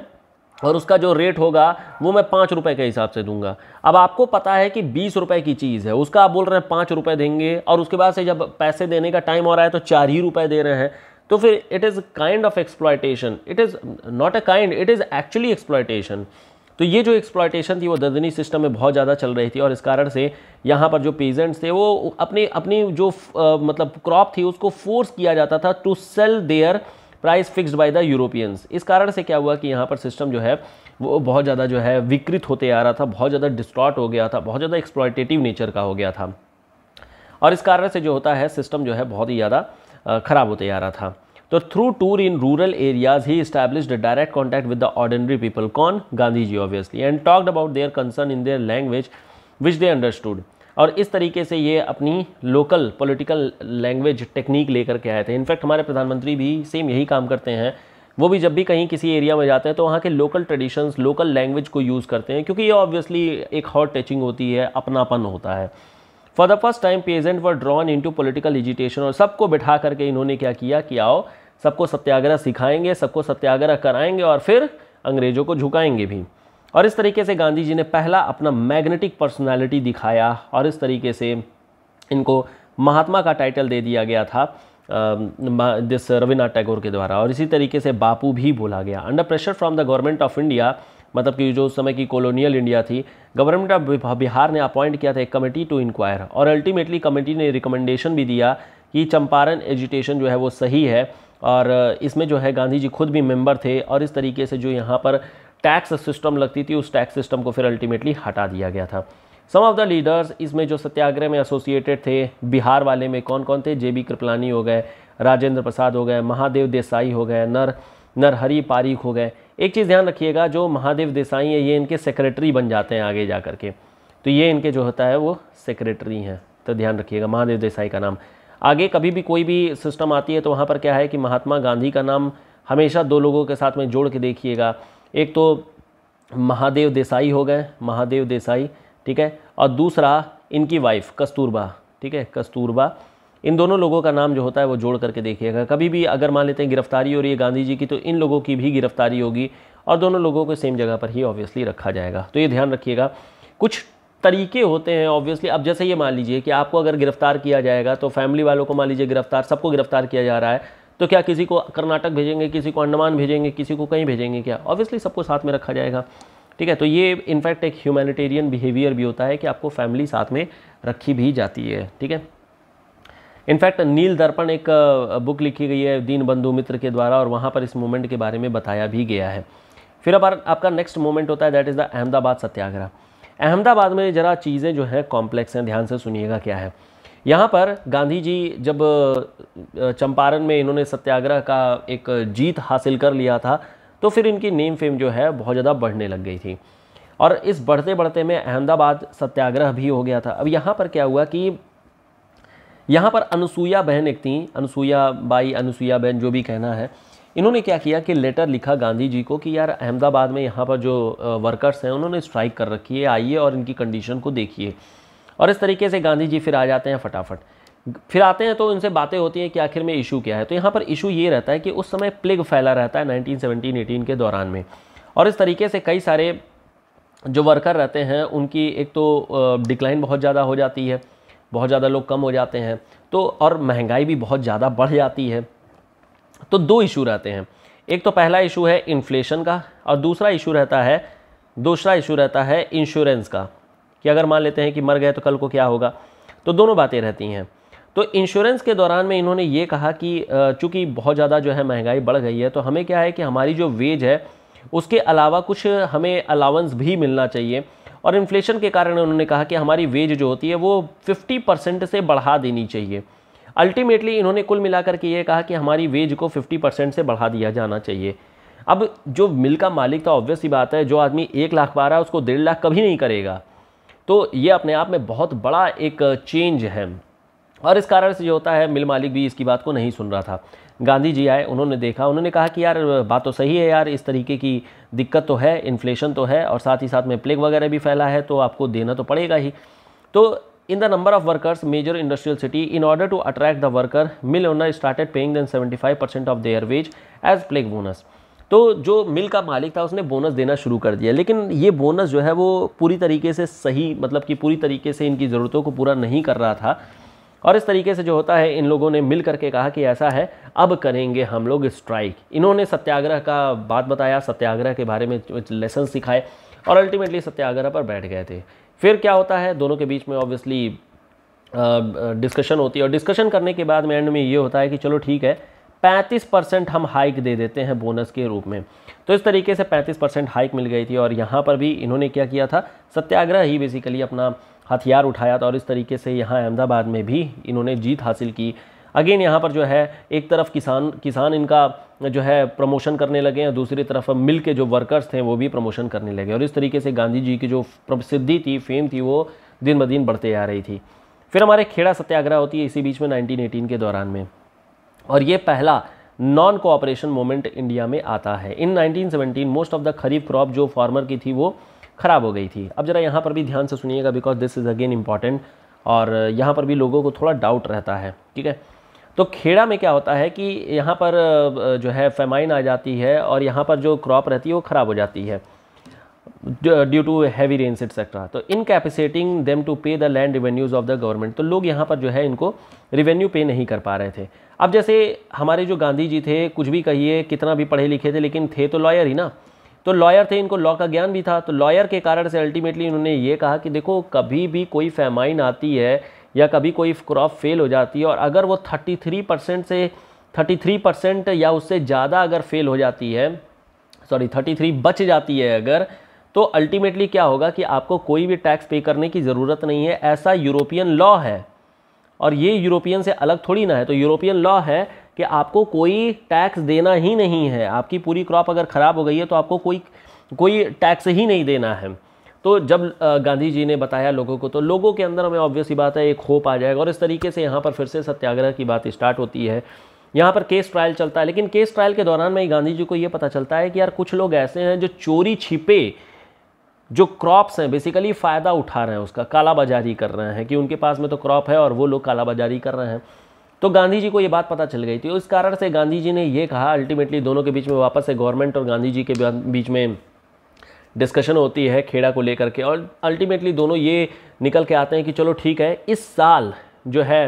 और उसका जो रेट होगा वो मैं पाँच रुपये के हिसाब से दूंगा अब आपको पता है कि बीस रुपये की चीज़ है उसका आप बोल रहे हैं पाँच रुपये देंगे और उसके बाद से जब पैसे देने का टाइम हो रहा है तो चार ही रुपये दे रहे हैं तो फिर it is kind of exploitation it is not a kind it is actually exploitation तो ये जो एक्सप्लॉयटेशन थी वो दर्दनी सिस्टम में बहुत ज़्यादा चल रही थी और इस कारण से यहाँ पर जो पेजेंट्स थे वो अपनी अपनी जो आ, मतलब क्रॉप थी उसको फोर्स किया जाता था to sell their price fixed by the Europeans इस कारण से क्या हुआ कि यहाँ पर सिस्टम जो है वो बहुत ज़्यादा जो है विकृत होते आ रहा था बहुत ज़्यादा डिस्ट्रॉट हो गया था बहुत ज़्यादा एक्सप्लॉयटेटिव नेचर का हो गया था और इस कारण से जो होता है सिस्टम जो है बहुत ही ज़्यादा ख़राब होते आ रहा था तो through tour in rural areas he established direct contact with the ordinary people कौन Gandhi ji obviously and talked about their concern in their language which they understood और इस तरीके से ये अपनी लोकल पॉलिटिकल लैंग्वेज टेक्निक लेकर के आए थे इनफैक्ट हमारे प्रधानमंत्री भी सेम यही काम करते हैं वो भी जब भी कहीं किसी एरिया में जाते हैं तो वहाँ के लोकल ट्रेडिशंस लोकल लैंग्वेज को यूज़ करते हैं क्योंकि ये ऑब्वियसली एक हॉट टचिंग होती है अपनापन होता है for the first time peasant were drawn into political agitation और सबको बिठा करके इन्होंने क्या किया कि आओ सबको सत्याग्रह सिखाएंगे सबको सत्याग्रह कराएंगे और फिर अंग्रेजों को झुकाएंगे भी और इस तरीके से गांधी जी ने पहला अपना मैग्नेटिक पर्सनैलिटी दिखाया और इस तरीके से इनको महात्मा का टाइटल दे दिया गया था दिस रविनाथ टैगोर के द्वारा और इसी तरीके से बापू भी बोला गया under pressure from the government of India मतलब कि जो उस समय की कॉलोनियल इंडिया थी गवर्नमेंट ऑफ बिहार ने अपॉइंट किया था एक कमेटी टू इंक्वायर और अल्टीमेटली कमेटी ने रिकमेंडेशन भी दिया कि चंपारण एजुटेशन जो है वो सही है और इसमें जो है गांधी जी खुद भी मेंबर थे और इस तरीके से जो यहाँ पर टैक्स सिस्टम लगती थी उस टैक्स सिस्टम को फिर अल्टीमेटली हटा दिया गया था सम ऑफ द लीडर्स इसमें जो सत्याग्रह में एसोसिएटेड थे बिहार वाले में कौन कौन थे जे बी कृपलानी हो गए राजेंद्र प्रसाद हो गए महादेव देसाई हो गए नर नरहरी पारीख हो गए एक चीज़ ध्यान रखिएगा जो महादेव देसाई है ये इनके सेक्रेटरी बन जाते हैं आगे जा के तो ये इनके जो होता है वो सेक्रेटरी हैं तो ध्यान रखिएगा महादेव देसाई का नाम आगे कभी भी कोई भी सिस्टम आती है तो वहाँ पर क्या है कि महात्मा गांधी का नाम हमेशा दो लोगों के साथ में जोड़ के देखिएगा एक तो महादेव देसाई हो गए महादेव देसाई ठीक है और दूसरा इनकी वाइफ कस्तूरबा ठीक है कस्तूरबा इन दोनों लोगों का नाम जो होता है वो जोड़ करके देखिएगा कभी भी अगर मान लेते हैं गिरफ्तारी हो रही है गांधी जी की तो इन लोगों की भी गिरफ्तारी होगी और दोनों लोगों को सेम जगह पर ही ऑब्वियसली रखा जाएगा तो ये ध्यान रखिएगा कुछ तरीके होते हैं ऑब्वियसली अब जैसे ये मान लीजिए कि आपको अगर गिरफ्तार किया जाएगा तो फैमिली वालों को मान लीजिए गिरफ्तार सबको गिरफ्तार किया जा रहा है तो क्या किसी को कर्नाटक भेजेंगे किसी को अंडमान भेजेंगे किसी को कहीं भेजेंगे क्या ऑब्वियसली सबको साथ में रखा जाएगा ठीक है तो ये इनफैक्ट एक ह्यूमैनिटेरियन बिहेवियर भी होता है कि आपको फैमिली साथ में रखी भी जाती है ठीक है इनफैक्ट नील दर्पण एक बुक लिखी गई है दीन बंधु मित्र के द्वारा और वहाँ पर इस मूवमेंट के बारे में बताया भी गया है फिर अब आपका नेक्स्ट मूवमेंट होता है that is the Ahmedabad satyagraha Ahmedabad में ज़रा चीज़ें जो हैं कॉम्प्लेक्स हैं ध्यान से सुनिएगा क्या है यहाँ पर गांधी जी जब चंपारण में इन्होंने सत्याग्रह का एक जीत हासिल कर लिया था तो फिर इनकी नेम फेम जो है बहुत ज़्यादा बढ़ने लग गई थी और इस बढ़ते बढ़ते में अहमदाबाद सत्याग्रह भी हो गया था अब यहाँ पर क्या हुआ कि यहाँ पर अनुसुईया बहन एक थी अनुसुईया बाई अनुसुईया बहन जो भी कहना है इन्होंने क्या किया कि लेटर लिखा गांधी जी को कि यार अहमदाबाद में यहाँ पर जो वर्कर्स हैं उन्होंने स्ट्राइक कर रखी है आइए और इनकी कंडीशन को देखिए और इस तरीके से गांधी जी फिर आ जाते हैं फटाफट फिर आते हैं तो उनसे बातें होती हैं कि आखिर में इशू क्या है तो यहाँ पर इशू ये रहता है कि उस समय प्लेग फैला रहता है 1917 एटीन के दौरान में और इस तरीके से कई सारे जो वर्कर रहते हैं उनकी एक तो डिक्लाइन बहुत ज़्यादा हो जाती है बहुत ज़्यादा लोग कम हो जाते हैं तो और महंगाई भी बहुत ज़्यादा बढ़ जाती है तो दो इशू रहते हैं एक तो पहला इशू है इन्फ्लेशन का और दूसरा इशू रहता है दूसरा इशू रहता है इंश्योरेंस का कि अगर मान लेते हैं कि मर गए तो कल को क्या होगा तो दोनों बातें रहती हैं तो इंश्योरेंस के दौरान में इन्होंने ये कहा कि चूँकि बहुत ज़्यादा जो है महंगाई बढ़ गई है तो हमें क्या है कि हमारी जो वेज है उसके अलावा कुछ हमें अलाउंस भी मिलना चाहिए और इन्फ्लेशन के कारण उन्होंने कहा कि हमारी वेज जो होती है वो फिफ्टी परसेंट से बढ़ा देनी चाहिए अल्टीमेटली इन्होंने कुल मिलाकर के ये कहा कि हमारी वेज को फिफ्टी परसेंट से बढ़ा दिया जाना चाहिए अब जो मिल का मालिक था ऑब्वियस ही बात है जो आदमी एक लाख पा रहा है उसको डेढ़ लाख कभी नहीं करेगा तो ये अपने आप में बहुत बड़ा एक चेंज है और इस कारण से जो होता है मिल मालिक भी इसकी बात को नहीं सुन रहा था गांधी जी आए उन्होंने देखा उन्होंने कहा कि यार बात तो सही है यार इस तरीके की दिक्कत तो है इन्फ्लेशन तो है और साथ ही साथ में प्लेग वगैरह भी फैला है तो आपको देना तो पड़ेगा ही तो number of workers major industrial city in order to attract the worker mill worker started paying started seventy five percent of their wage as plague bonus तो जो मिल का मालिक था उसने बोनस देना शुरू कर दिया लेकिन ये बोनस जो है वो पूरी तरीके से सही मतलब कि पूरी तरीके से इनकी ज़रूरतों को पूरा नहीं कर रहा था और इस तरीके से जो होता है इन लोगों ने मिल करके कहा कि ऐसा है अब करेंगे हम लोग स्ट्राइक इन्होंने सत्याग्रह का बात बताया सत्याग्रह के बारे में लेसन सिखाए और अल्टीमेटली सत्याग्रह पर बैठ गए थे फिर क्या होता है दोनों के बीच में ऑब्वियसली डिस्कशन होती है और डिस्कशन करने के बाद में एंड में ये होता है कि चलो ठीक है 35 परसेंट हम हाइक दे देते हैं बोनस के रूप में तो इस तरीके से 35 परसेंट हाइक मिल गई थी और यहाँ पर भी इन्होंने क्या किया था सत्याग्रह ही बेसिकली अपना हथियार उठाया था और इस तरीके से यहाँ अहमदाबाद में भी इन्होंने जीत हासिल की अगेन यहाँ पर जो है एक तरफ किसान किसान इनका जो है प्रमोशन करने लगे हैं दूसरी तरफ मिल के जो वर्कर्स थे वो भी प्रमोशन करने लगे और इस तरीके से गांधी जी की जो प्रसिद्धि थी फेम थी वो दिन ब दिन बढ़ते आ रही थी फिर हमारे खेड़ा सत्याग्रह होती है इसी बीच में नाइनटीन के दौरान में और ये पहला नॉन कोऑपरेशन मोमेंट इंडिया में आता है in 1917 most of the kharif crop जो फार्मर की थी वो ख़राब हो गई थी अब ज़रा यहाँ पर भी ध्यान से सुनिएगा because this is again important और यहाँ पर भी लोगों को थोड़ा डाउट रहता है ठीक है तो खेड़ा में क्या होता है कि यहाँ पर जो है फेमाइन आ जाती है और यहाँ पर जो क्रॉप रहती है वो ख़राब हो जाती है due to heavy rains etcetera तो incapacitating them to pay the land revenues of the government तो लोग यहाँ पर जो है इनको रिवेन्यू पे नहीं कर पा रहे थे अब जैसे हमारे जो गांधी जी थे कुछ भी कहिए कितना भी पढ़े लिखे थे लेकिन थे तो लॉयर ही ना तो लॉयर थे इनको लॉ का ज्ञान भी था तो लॉयर के कारण से अल्टीमेटली इन्होंने ये कहा कि देखो कभी भी कोई फेमाइन आती है या कभी कोई क्रॉप फेल हो जाती है और अगर वो 33 परसेंट से 33 परसेंट या उससे ज़्यादा अगर फेल हो जाती है सॉरी 33 बच जाती है अगर तो अल्टीमेटली क्या होगा कि आपको कोई भी टैक्स पे करने की ज़रूरत नहीं है ऐसा यूरोपियन लॉ है और ये यूरोपियन से अलग थोड़ी ना है तो यूरोपियन लॉ है कि आपको कोई टैक्स देना ही नहीं है आपकी पूरी क्रॉप अगर ख़राब हो गई है तो आपको कोई कोई टैक्स ही नहीं देना है तो जब गांधी जी ने बताया लोगों को तो लोगों के अंदर हमें ऑब्वियसली बात है एक होप आ जाएगा और इस तरीके से यहाँ पर फिर से सत्याग्रह की बात स्टार्ट होती है यहाँ पर केस ट्रायल चलता है लेकिन केस ट्रायल के दौरान में गांधी जी को ये पता चलता है कि यार कुछ लोग ऐसे हैं जो चोरी छिपे जो क्रॉप्स हैं बेसिकली फ़ायदा उठा रहे हैं उसका कालाबाजारी कर रहे हैं कि उनके पास में तो क्रॉप है और वो लोग कालाबाजारी कर रहे हैं तो गांधी जी को ये बात पता चल गई थी उस कारण से गांधी जी ने ये कहा अल्टीमेटली दोनों के बीच में वापस से गवर्नमेंट और गांधी जी के बीच में डिस्कशन होती है खेड़ा को लेकर के और अल्टीमेटली दोनों ये निकल के आते हैं कि चलो ठीक है इस साल जो है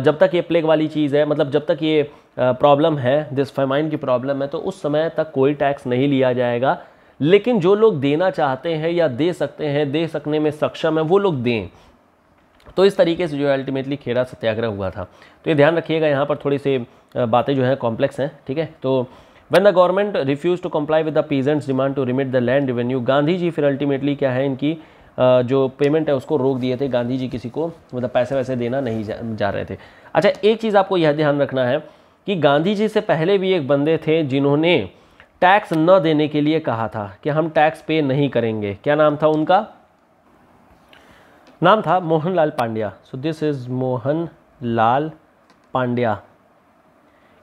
जब तक ये प्लेग वाली चीज़ है मतलब जब तक ये प्रॉब्लम है दिस फेमाइन की प्रॉब्लम है तो उस समय तक कोई टैक्स नहीं लिया जाएगा लेकिन जो लोग देना चाहते हैं या दे सकते हैं दे सकने में सक्षम है वो लोग दें तो इस तरीके से जो है अल्टीमेटली खेड़ा सत्याग्रह हुआ था तो ये ध्यान रखिएगा यहाँ पर थोड़ी सी बातें जो हैं कॉम्प्लेक्स हैं ठीक है तो when the government refuse to comply with the peasants demand to remit the land revenue Gandhi ji फिर अल्टीमेटली क्या है इनकी जो पेमेंट है उसको रोक दिए थे गांधी जी किसी को मतलब पैसे वैसे देना नहीं जा, जा रहे थे अच्छा एक चीज़ आपको यह ध्यान रखना है कि गांधी जी से पहले भी एक बंदे थे जिन्होंने टैक्स न देने के लिए कहा था कि हम टैक्स पे नहीं करेंगे क्या नाम था उनका नाम था Mohanlal Pandya so this is Mohanlal Pandya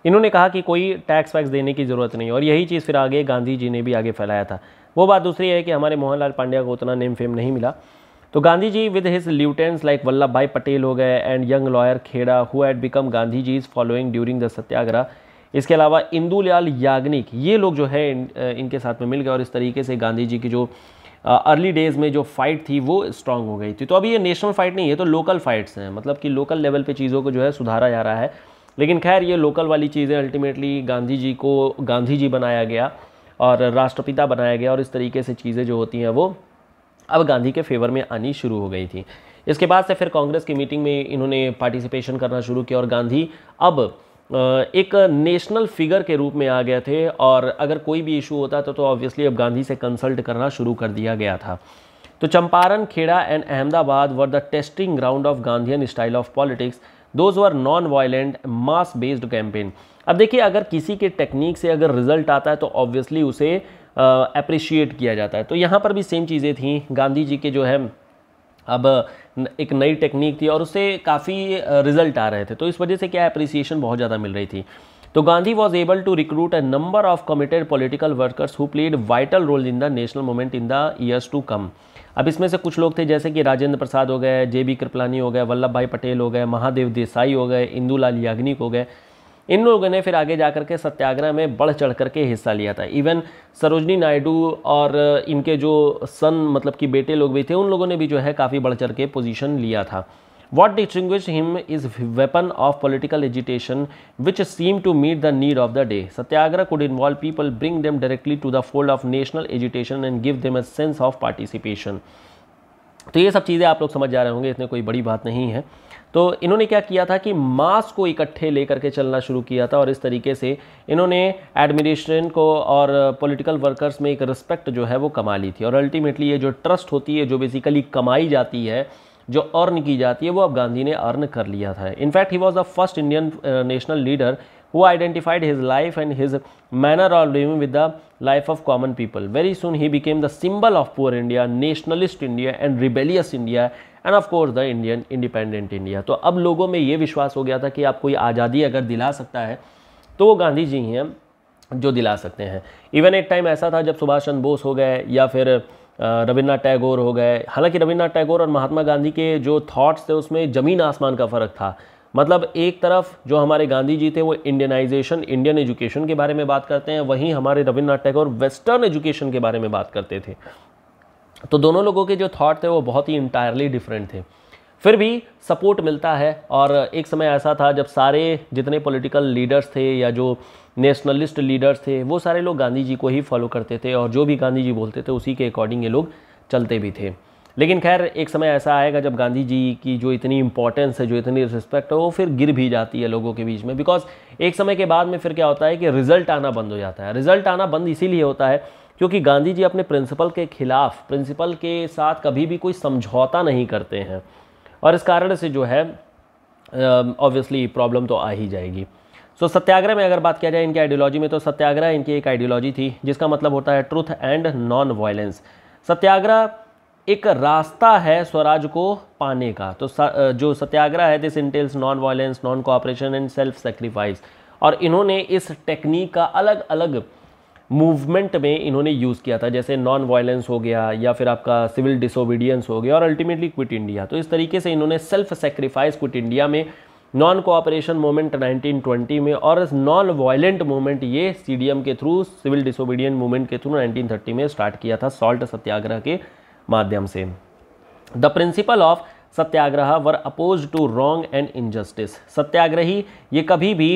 इन्होंने कहा कि कोई टैक्स वैक्स देने की ज़रूरत नहीं और यही चीज़ फिर आगे गांधी जी ने भी आगे फैलाया था वो बात दूसरी है कि हमारे मोहनलाल पांड्या को उतना नेम फेम नहीं मिला तो Gandhi ji with his lieutenants like Vallabhbhai Patel हो गए and young lawyer Kheda who had become Gandhi ji is following during the satyagraha इसके अलावा इंदूलाल याग्निक ये लोग जो है इन, इनके साथ में मिल गए और इस तरीके से गांधी जी की जो अर्ली डेज़ में जो फाइट थी वो स्ट्रांग हो गई थी तो अभी ये नेशनल फाइट नहीं है तो लोकल फाइट्स हैं मतलब कि लोकल लेवल पे चीज़ों को जो है सुधारा जा रहा है लेकिन खैर ये लोकल वाली चीज़ें अल्टीमेटली गांधी जी को गांधी जी बनाया गया और राष्ट्रपिता बनाया गया और इस तरीके से चीज़ें जो होती हैं वो अब गांधी के फेवर में आनी शुरू हो गई थी इसके बाद से फिर कांग्रेस की मीटिंग में इन्होंने पार्टिसिपेशन करना शुरू किया और गांधी अब एक नेशनल फिगर के रूप में आ गए थे और अगर कोई भी इशू होता था तो ऑब्वियसली अब गांधी से कंसल्ट करना शुरू कर दिया गया था तो Champaran Kheda and Ahmedabad were the testing ground of Gandhian style of politics those were non violent mass based campaign अब देखिए अगर किसी के टेक्निक से अगर रिजल्ट आता है तो ऑब्वियसली उसे अप्रिशिएट किया जाता है तो यहाँ पर भी सेम चीज़ें थी गांधी जी के जो है अब एक नई टेक्निक थी और उससे काफ़ी रिजल्ट आ रहे थे तो इस वजह से क्या अप्रिसिएशन बहुत ज़्यादा मिल रही थी तो Gandhi was able to recruit a number of committed political workers who played vital role in the national movement in the years to come अब इसमें से कुछ लोग थे जैसे कि राजेंद्र प्रसाद हो गए जे बी कृपलानी हो गए वल्लभ भाई पटेल हो गए महादेव देसाई हो गए इंदूलाल याग्निक हो गए इन लोगों ने फिर आगे जा कर के सत्याग्रह में बढ़ चढ़ करके हिस्सा लिया था इवन सरोजनी नायडू और इनके जो सन मतलब कि बेटे लोग भी थे उन लोगों ने भी जो है काफ़ी बढ़ चढ़ के पोजिशन लिया था what distinguished him is weapon of political agitation which seem to meet the need of the day satyagraha could involve people bring them directly to the fold of national agitation and give them a sense of participation तो ये सब चीज़ें आप लोग समझ जा रहे होंगे इतने कोई बड़ी बात नहीं है तो इन्होंने क्या किया था कि मास को इकट्ठे लेकर के चलना शुरू किया था और इस तरीके से इन्होंने एडमिनिस्ट्रेशन को और पॉलिटिकल वर्कर्स में एक रिस्पेक्ट जो है वो कमा ली थी और अल्टीमेटली ये जो ट्रस्ट होती है जो बेसिकली कमाई जाती है जो अर्न की जाती है वो अब गांधी ने अर्न कर लिया था in fact he was the first Indian national leader who identified his life and his manner of living with the life of common people very soon he became the symbol of poor India nationalist India and rebellious India and of course the Indian independent India तो अब लोगों में ये विश्वास हो गया था कि आपको कोई आज़ादी अगर दिला सकता है तो वो गांधी जी ही हैं जो दिला सकते हैं इवन एक टाइम ऐसा था जब सुभाष चंद्र बोस हो गए या फिर रविन्द्रनाथ टैगोर हो गए हालांकि रविन्द्रनाथ टैगोर और महात्मा गांधी के जो थॉट्स थे उसमें ज़मीन आसमान का फ़र्क था मतलब एक तरफ जो हमारे गांधी जी थे वो इंडियनाइजेशन इंडियन एजुकेशन के बारे में बात करते हैं वहीं हमारे रविन्द्रनाथ टैगोर वेस्टर्न एजुकेशन के बारे में बात करते थे तो दोनों लोगों के जो थाट थे वो बहुत ही इंटायरली डिफरेंट थे फिर भी सपोर्ट मिलता है और एक समय ऐसा था जब सारे जितने पॉलिटिकल लीडर्स थे या जो नेशनलिस्ट लीडर्स थे वो सारे लोग गांधी जी को ही फॉलो करते थे और जो भी गांधी जी बोलते थे उसी के अकॉर्डिंग ये लोग चलते भी थे लेकिन खैर एक समय ऐसा आएगा जब गांधी जी की जो इतनी इंपॉर्टेंस है जो इतनी रिस्पेक्ट है वो फिर गिर भी जाती है लोगों के बीच में बिकॉज एक समय के बाद में फिर क्या होता है कि रिजल्ट आना बंद हो जाता है रिजल्ट आना बंद इसीलिए होता है क्योंकि गांधी जी अपने प्रिंसिपल के खिलाफ प्रिंसिपल के साथ कभी भी कोई समझौता नहीं करते हैं और इस कारण से जो है ऑब्वियसली प्रॉब्लम तो आ ही जाएगी सो so, सत्याग्रह में अगर बात किया जाए इनकी आइडियोलॉजी में तो सत्याग्रह इनकी एक आइडियोलॉजी थी जिसका मतलब होता है truth and non violence satyagraha एक रास्ता है स्वराज को पाने का तो जो सत्याग्रह है this entails non violence non cooperation and self sacrifice और इन्होंने इस टेक्निक का अलग अलग मूवमेंट में इन्होंने यूज़ किया था जैसे नॉन वायलेंस हो गया या फिर आपका सिविल डिसोबीडियंस हो गया और अल्टीमेटली क्विट इंडिया तो इस तरीके से इन्होंने सेल्फ सेक्रीफाइस क्विट इंडिया में नॉन कोऑपरेशन मूवमेंट 1920 में और नॉन वायलेंट मूवमेंट ये सी के थ्रू सिविल डिसोबीडियंट मूवमेंट के थ्रू नाइनटीन में स्टार्ट किया था सॉल्ट सत्याग्रह के माध्यम से the principle of satyagraha were oppose to wrong and injustice satyagrahi ये कभी भी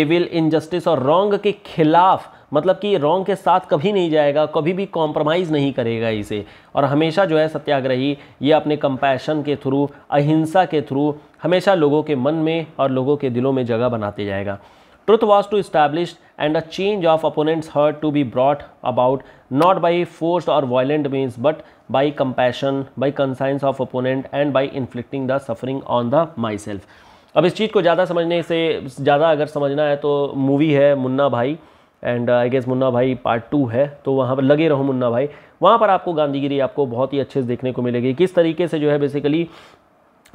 एविल इनजस्टिस और रॉन्ग के खिलाफ मतलब कि रॉन्ग के साथ कभी नहीं जाएगा कभी भी कॉम्प्रोमाइज़ नहीं करेगा इसे और हमेशा जो है सत्याग्रही ये अपने कंपैशन के थ्रू अहिंसा के थ्रू हमेशा लोगों के मन में और लोगों के दिलों में जगह बनाते जाएगा truth was to establish and a change of opponents heart to be brought about not by force और violent means but by compassion by conscience of opponent and by inflicting the suffering on the my self अब इस चीज़ को ज़्यादा समझने से ज़्यादा अगर समझना है तो मूवी है मुन्ना भाई एंड आई गेस मुन्ना भाई पार्ट टू है तो वहाँ पर लगे रहो मुन्ना भाई वहाँ पर आपको गांधीगिरी आपको बहुत ही अच्छे से देखने को मिलेगी किस तरीके से जो है बेसिकली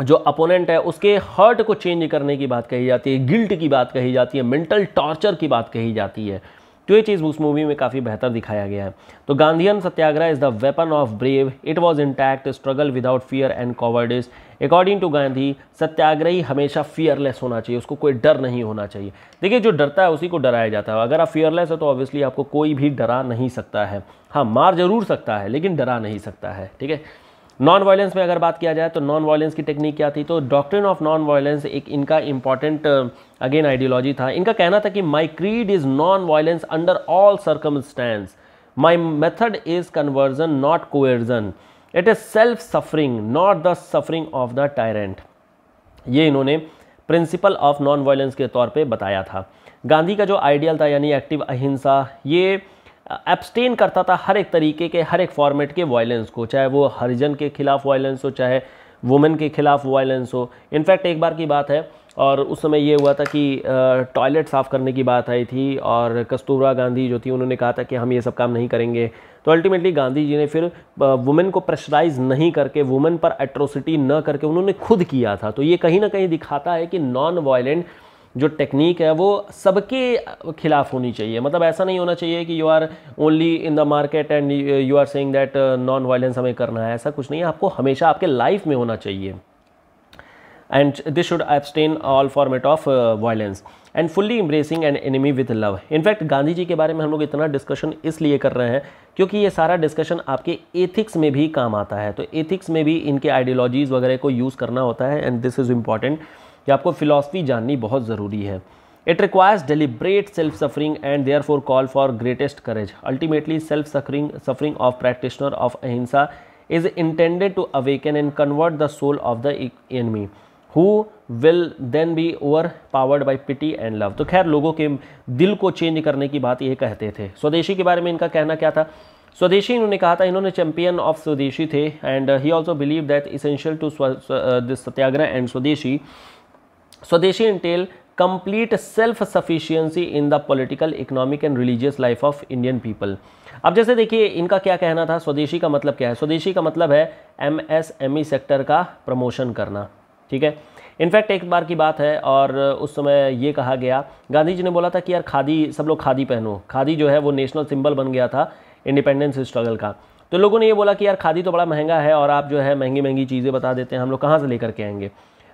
जो अपोनेंट है उसके हर्ट को चेंज करने की बात कही जाती है गिल्ट की बात कही जाती है मेंटल टॉर्चर की बात कही जाती है तो ये चीज़ उस मूवी में काफ़ी बेहतर दिखाया गया है तो Gandhian satyagraha is the weapon of brave it was intact struggle without fear and cowardice according to Gandhi satyagrahi हमेशा फियरलेस होना चाहिए उसको कोई डर नहीं होना चाहिए देखिए जो डरता है उसी को डराया जाता है अगर आप फियरलेस हो तो ऑब्वियसली आपको कोई भी डरा नहीं सकता है हाँ मार जरूर सकता है लेकिन डरा नहीं सकता है ठीक है नॉन वायलेंस में अगर बात किया जाए तो नॉन वायलेंस की टेक्निक क्या थी तो डॉक्ट्रिन ऑफ नॉन वायलेंस एक इनका इंपॉर्टेंट अगेन आइडियोलॉजी था इनका कहना था कि my creed is non violence under all circumstances my method is conversion not coercion it is self suffering not the suffering of the tyrant ये इन्होंने principle of non violence के तौर पर बताया था गांधी का जो आइडियल था यानी एक्टिव अहिंसा ये एब्सटेन करता था हर एक तरीके के हर एक फॉर्मेट के वायलेंस को चाहे वो हरिजन के खिलाफ वायलेंस हो चाहे वुमेन के खिलाफ वायलेंस हो इनफैक्ट एक बार की बात है और उस समय ये हुआ था कि टॉयलेट साफ़ करने की बात आई थी और कस्तूरा गांधी जो थी उन्होंने कहा था कि हम ये सब काम नहीं करेंगे तो अल्टीमेटली गांधी जी ने फिर वुमेन को प्रेशराइज नहीं करके वुमेन पर एट्रोसिटी न करके उन्होंने खुद किया था तो ये कहीं ना कहीं दिखाता है कि नॉन वायलेंट जो टेक्निक है वो सबके खिलाफ होनी चाहिए मतलब ऐसा नहीं होना चाहिए कि you are only in the market and you are saying that non violence हमें करना है ऐसा कुछ नहीं है आपको हमेशा आपके लाइफ में होना चाहिए and this should abstain all format of violence and and fully embracing an enemy with love in fact Gandhi ji के बारे में हम लोग इतना डिस्कशन इसलिए कर रहे हैं क्योंकि ये सारा डिस्कशन आपके एथिक्स में भी काम आता है तो एथिक्स में भी इनके आइडियोलॉजीज़ वगैरह को यूज़ करना होता है एंड दिस इज़ इम्पॉर्टेंट कि आपको फिलॉसफी जाननी बहुत ज़रूरी है it requires deliberate self suffering and therefore call for greatest courage ultimately self suffering suffering of practitioner of ahimsa intended to awaken and convert the soul of the enemy who will then be overpowered by pity and love तो खैर लोगों के दिल को change करने की बात ये कहते थे स्वदेशी के बारे में इनका कहना क्या था स्वदेशी इन्होंने कहा था इन्होंने चैंपियन ऑफ स्वदेशी थे and he also believe that essential to this satyagraha and swadeshi swadeshi entail complete self sufficiency in the political economic and religious life of Indian people अब जैसे देखिए इनका क्या कहना था स्वदेशी का मतलब क्या है स्वदेशी का मतलब है एमएसएमई सेक्टर e का प्रमोशन करना ठीक है इनफैक्ट एक बार की बात है और उस समय ये कहा गया गांधी जी ने बोला था कि यार खादी सब लोग खादी पहनो खादी जो है वो नेशनल सिंबल बन गया था इंडिपेंडेंस स्ट्रगल का तो लोगों ने ये बोला कि यार खादी तो बड़ा महंगा है और आप जो है महंगी महंगी चीज़ें बता देते हैं हम लोग कहाँ से लेकर के आएंगे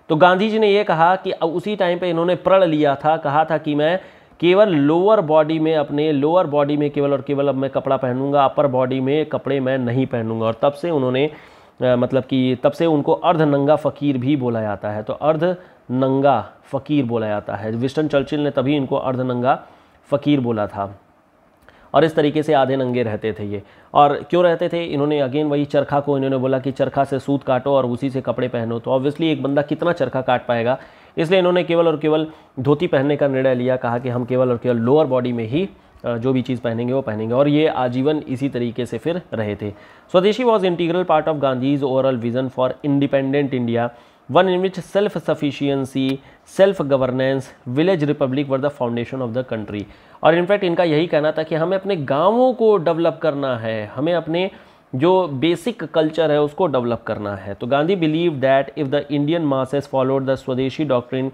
तो गांधी जी ने यह कहा कि उसी टाइम पे इन्होंने प्रण लिया था कहा था कि मैं केवल लोअर बॉडी में अपने लोअर बॉडी में केवल और केवल अब मैं कपड़ा पहनूंगा अपर बॉडी में कपड़े मैं नहीं पहनूंगा और तब से उन्होंने मतलब कि तब से उनको अर्ध नंगा फ़कीर भी बोला जाता है तो अर्ध नंगा फ़कीर बोला जाता है विस्टन चर्चिल ने तभी इनको अर्ध नंगा फ़कीर बोला था और इस तरीके से आधे नंगे रहते थे ये और क्यों रहते थे इन्होंने अगेन वही चरखा को इन्होंने बोला कि चरखा से सूत काटो और उसी से कपड़े पहनो तो ऑब्वियसली एक बंदा कितना चरखा काट पाएगा इसलिए इन्होंने केवल और केवल धोती पहनने का निर्णय लिया कहा कि हम केवल और केवल लोअर बॉडी में ही जो भी चीज़ पहनेंगे वो पहनेंगे और ये आजीवन इसी तरीके से फिर रहे थे swadeshi was integral part of Gandhi's overall vision for independent India one in which self sufficiency self governance village republic were the foundation of the country और इनफैक्ट इनका यही कहना था कि हमें अपने गाँवों को डेवलप करना है हमें अपने जो बेसिक कल्चर है उसको डेवलप करना है तो Gandhi believe that if the Indian masses followed the swadeshi doctrine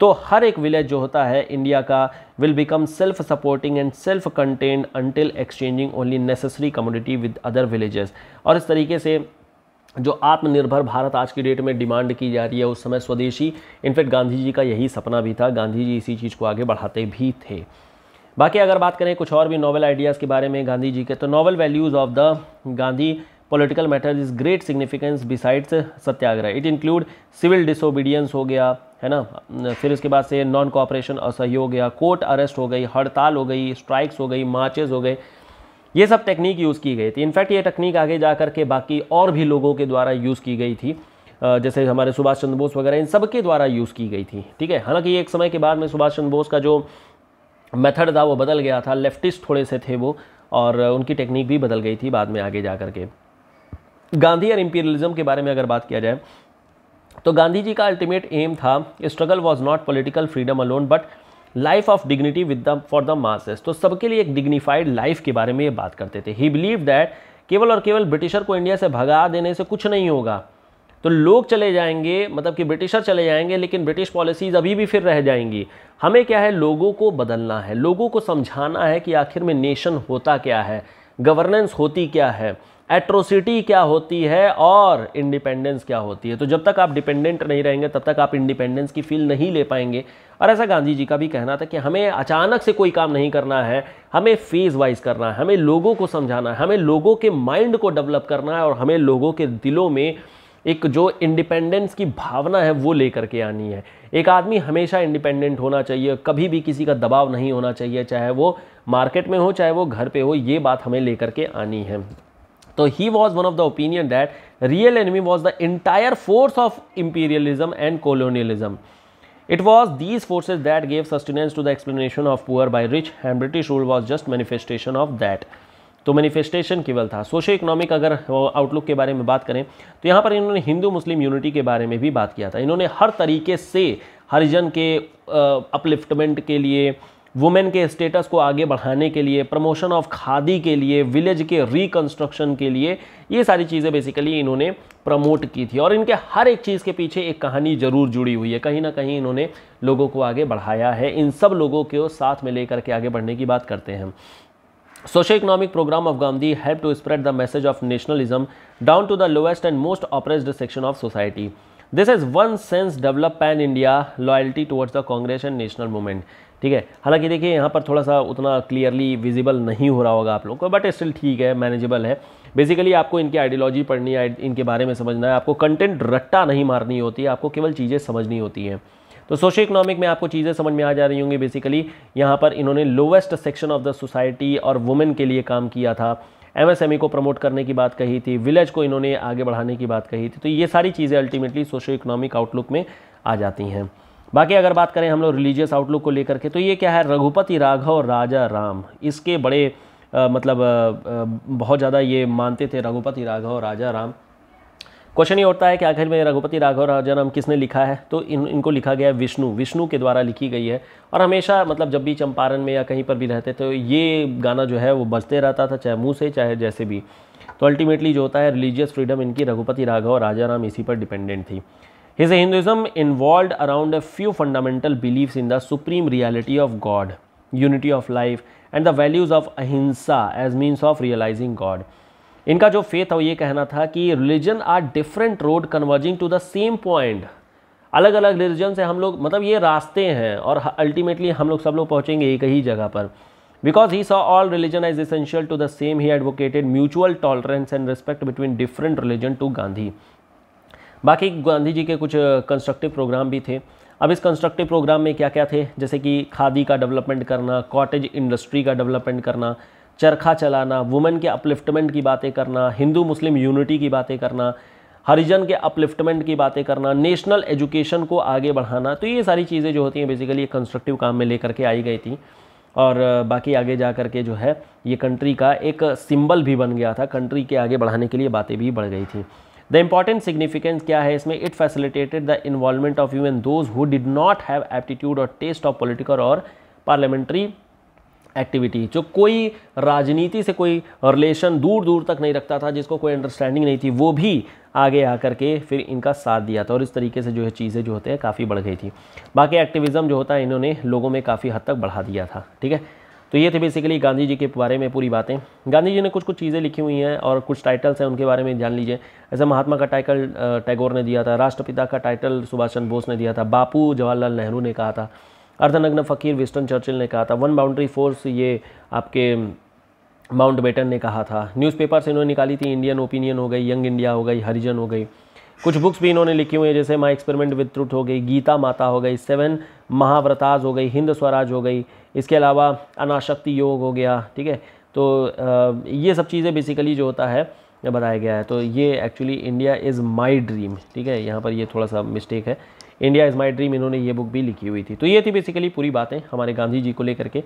तो हर एक विलेज जो होता है इंडिया का will become self supporting and self content until exchanging only necessary community with other villages और इस तरीके से जो आत्मनिर्भर भारत आज की डेट में डिमांड की जा रही है उस समय स्वदेशी इनफैक्ट गांधी जी का यही सपना भी था गांधी जी इसी चीज़ को आगे बढ़ाते भी थे बाकी अगर बात करें कुछ और भी नॉवल आइडियाज़ के बारे में गांधी जी के तो novel values of the Gandhi political matter is great significance besides satyagraha it include civil disobedience हो गया है ना फिर उसके बाद से नॉन कॉपरेशन असहयोग गया कोर्ट अरेस्ट हो गई हड़ताल हो गई स्ट्राइक्स हो गई मार्चेज हो गए ये सब टेक्निक यूज़ की गई थी इनफैक्ट ये टेक्निक आगे जा कर के बाकी और भी लोगों के द्वारा यूज़ की गई थी जैसे हमारे सुभाष चंद्र बोस वगैरह इन सब के द्वारा यूज़ की गई थी ठीक है हालांकि एक समय के बाद में सुभाष चंद्र बोस का जो मेथड था वो बदल गया था लेफ्टिस्ट थोड़े से थे वो और उनकी टेक्निक भी बदल गई थी बाद में आगे जा कर के गांधी और इम्पीरियलिज्म के बारे में अगर बात किया जाए तो गांधी जी का अल्टीमेट एम था struggle was not political freedom alone but life of dignity with the for the masses तो सबके लिए एक डिग्निफाइड लाइफ के बारे में ये बात करते थे ही बिलीव दैट केवल और केवल ब्रिटिशर को इंडिया से भगा देने से कुछ नहीं होगा तो लोग चले जाएंगे मतलब कि ब्रिटिशर चले जाएंगे लेकिन ब्रिटिश पॉलिसीज़ अभी भी फिर रह जाएंगी हमें क्या है लोगों को बदलना है लोगों को समझाना है कि आखिर में नेशन होता क्या है गवर्नेंस होती क्या है एट्रोसिटी क्या होती है और इंडिपेंडेंस क्या होती है तो जब तक आप डिपेंडेंट नहीं रहेंगे तब तक आप इंडिपेंडेंस की फील नहीं ले पाएंगे और ऐसा गांधी जी का भी कहना था कि हमें अचानक से कोई काम नहीं करना है हमें फेज़ वाइज करना है हमें लोगों को समझाना है हमें लोगों के माइंड को डेवलप करना है और हमें लोगों के दिलों में एक जो इंडिपेंडेंस की भावना है वो लेकर के आनी है एक आदमी हमेशा इंडिपेंडेंट होना चाहिए कभी भी किसी का दबाव नहीं होना चाहिए चाहे वो मार्केट में हो चाहे वो घर पे हो ये बात हमें लेकर के आनी है तो he was one of the opinion that real enemy was the entire force of imperialism and colonialism it was these forces that gave sustenance to the explanation of poor by rich and British rule was just manifestation of that तो manifestation केवल था socio economic अगर outlook के बारे में बात करें तो यहाँ पर इन्होंने हिंदू मुस्लिम यूनिटी के बारे में भी बात किया था इन्होंने हर तरीके से हरिजन के अपलिफ्टमेंट के लिए वुमेन के स्टेटस को आगे बढ़ाने के लिए प्रमोशन ऑफ खादी के लिए विलेज के रिकन्स्ट्रक्शन के लिए ये सारी चीज़ें बेसिकली इन्होंने प्रमोट की थी और इनके हर एक चीज़ के पीछे एक कहानी जरूर जुड़ी हुई है कहीं ना कहीं इन्होंने लोगों को आगे बढ़ाया है इन सब लोगों के साथ में लेकर के आगे बढ़ने की बात करते हैं socio economic programme of Gandhi help to spread the message of nationalism down to the lowest and most oppressed section of society this is one sense develop pan India loyalty towards the Congress and national movement ठीक है हालांकि देखिए यहाँ पर थोड़ा सा उतना clearly visible नहीं हो रहा होगा आप लोग को बट स्टिल ठीक है मैनेजेबल है बेसिकली आपको इनकी आइडियोलॉजी पढ़नी है इनके बारे में समझना है आपको कंटेंट रट्टा नहीं मारनी होती है आपको केवल चीज़ें समझनी होती हैं तो सोशो इकोनॉमिक में आपको चीज़ें समझ में आ जा रही होंगी बेसिकली यहाँ पर इन्होंने lowest section of the society और वुमेन के लिए काम किया था एम e को प्रमोट करने की बात कही थी विलेज को इन्होंने आगे बढ़ाने की बात कही थी तो ये सारी चीज़ें अल्टीमेटली सोशो इकोनॉमिक आउटलुक में आ जाती हैं बाकी अगर बात करें हम लोग रिलीजियस आउटलुक को लेकर के तो ये क्या है रघुपति राघव राजा राम इसके बड़े आ, मतलब आ, बहुत ज़्यादा ये मानते थे रघुपति राघव राजा राम क्वेश्चन ये होता है कि आखिर में रघुपति राघव राजा हम किसने लिखा है तो इन इनको लिखा गया है विष्णु विष्णु के द्वारा लिखी गई है और हमेशा मतलब जब भी चंपारण में या कहीं पर भी रहते तो ये गाना जो है वो बजते रहता था चाहे मुँह से चाहे जैसे भी तो अल्टीमेटली जो होता है रिलीजियस फ्रीडम इनकी रघुपति राघव और राजा राम इसी पर डिपेंडेंट थी his Hinduism involve around a few fundamental beliefs in the supreme reality of God unity of life and the values of ahimsa as means of realising God इनका जो फेथ है वो ये कहना था कि religion are different road converging to the same point अलग अलग रिलीजन से हम लोग मतलब ये रास्ते हैं और अल्टीमेटली हम लोग सब लोग पहुँचेंगे एक ही जगह पर because he saw all religion as essential to the same he advocated mutual tolerance and respect between different religion to Gandhi बाकी गांधी जी के कुछ कंस्ट्रक्टिव प्रोग्राम भी थे अब इस कंस्ट्रक्टिव प्रोग्राम में क्या क्या थे जैसे कि खादी का डेवलपमेंट करना कॉटेज इंडस्ट्री का डेवलपमेंट करना चरखा चलाना वुमेन के अपलिफ्टमेंट की बातें करना हिंदू मुस्लिम यूनिटी की बातें करना हरिजन के अपलिफ्टमेंट की बातें करना नेशनल एजुकेशन को आगे बढ़ाना तो ये सारी चीज़ें जो होती हैं बेसिकली कंस्ट्रक्टिव काम में लेकर के आई गई थी और बाकी आगे जा कर के जो है ये कंट्री का एक सिंबल भी बन गया था कंट्री के आगे बढ़ाने के लिए बातें भी बढ़ गई थी द इम्पॉर्टेंट सिग्निफिकेंस क्या है इसमें it facilitated the involvement of you and those who did not have aptitude और टेस्ट ऑफ पोलिटिकल और पार्लियामेंट्री एक्टिविटी जो कोई राजनीति से कोई रिलेशन दूर दूर तक नहीं रखता था जिसको कोई अंडरस्टैंडिंग नहीं थी वो भी आगे आकर के फिर इनका साथ दिया था और इस तरीके से जो है चीज़ें जो होते हैं काफ़ी बढ़ गई थी बाकी एक्टिविज़म जो होता है इन्होंने लोगों में काफ़ी हद तक बढ़ा दिया था ठीक है तो ये थे बेसिकली गांधी जी के बारे में पूरी बातें गांधी जी ने कुछ कुछ चीज़ें लिखी हुई हैं और कुछ टाइटल्स हैं उनके बारे में जान लीजिए ऐसे महात्मा का टाइटल टैगोर ने दिया था राष्ट्रपिता का टाइटल सुभाष चंद्र बोस ने दिया था बापू जवाहरलाल नेहरू ने कहा था अर्धनग्न फ़कीर विस्टन चर्चिल ने कहा था वन बाउंड्री फोर्स ये आपके माउंट बेटन ने कहा था न्यूज़पेपर से इन्होंने निकाली थी इंडियन ओपिनियन हो गई यंग इंडिया हो गई हरिजन हो गई कुछ बुक्स भी इन्होंने लिखी हुई हैं जैसे माई एक्सपेरिमेंट विद ट्रुथ हो गई गीता माता हो गई सेवन महाव्रताज हो गई हिंद स्वराज हो गई इसके अलावा अनाशक्ति योग हो गया ठीक है तो ये सब चीज़ें बेसिकली जो होता है बताया गया है तो ये actually India is my dream ठीक है यहाँ पर ये थोड़ा सा मिस्टेक है इंडिया इज़ माई ड्रीम इन्होंने ये बुक भी लिखी हुई थी तो ये थी बेसिकली पूरी बातें हमारे गांधी जी को लेकर के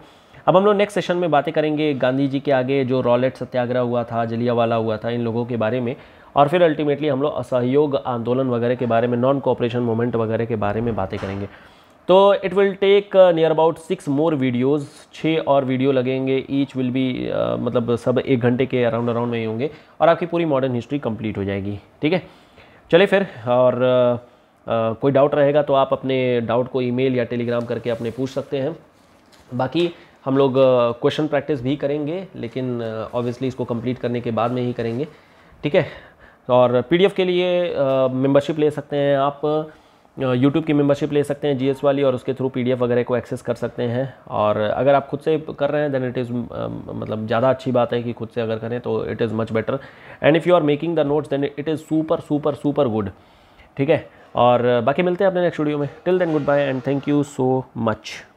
अब हम लोग नेक्स्ट सेशन में बातें करेंगे गांधी जी के आगे जो रॉलेट सत्याग्रह हुआ था जलियावाला हुआ था इन लोगों के बारे में और फिर अल्टीमेटली हम लोग असहयोग आंदोलन वगैरह के बारे में नॉन कोऑपरेशन मूवमेंट वगैरह के बारे में बातें करेंगे तो it will take near about six more videos छः और वीडियो लगेंगे ईच विल बी मतलब सब एक घंटे के अराउंड अराउंड में ही होंगे और आपकी पूरी मॉडर्न हिस्ट्री कंप्लीट हो जाएगी ठीक है चले फिर और uh, कोई डाउट रहेगा तो आप अपने डाउट को ईमेल या टेलीग्राम करके अपने पूछ सकते हैं बाकी हम लोग क्वेश्चन प्रैक्टिस भी करेंगे लेकिन ऑब्वियसली इसको कंप्लीट करने के बाद में ही करेंगे ठीक है और पीडीएफ के लिए मेंबरशिप ले सकते हैं आप यूट्यूब की मेंबरशिप ले सकते हैं जीएस वाली और उसके थ्रू पीडीएफ वगैरह को एक्सेस कर सकते हैं और अगर आप खुद से कर रहे हैं देन इट इज़ मतलब ज़्यादा अच्छी बात है कि खुद से अगर करें तो it is much better and if you are making the notes then it is super super super good ठीक है और बाकी मिलते हैं अपने नेक्स्ट वीडियो में till then goodbye and thank you so much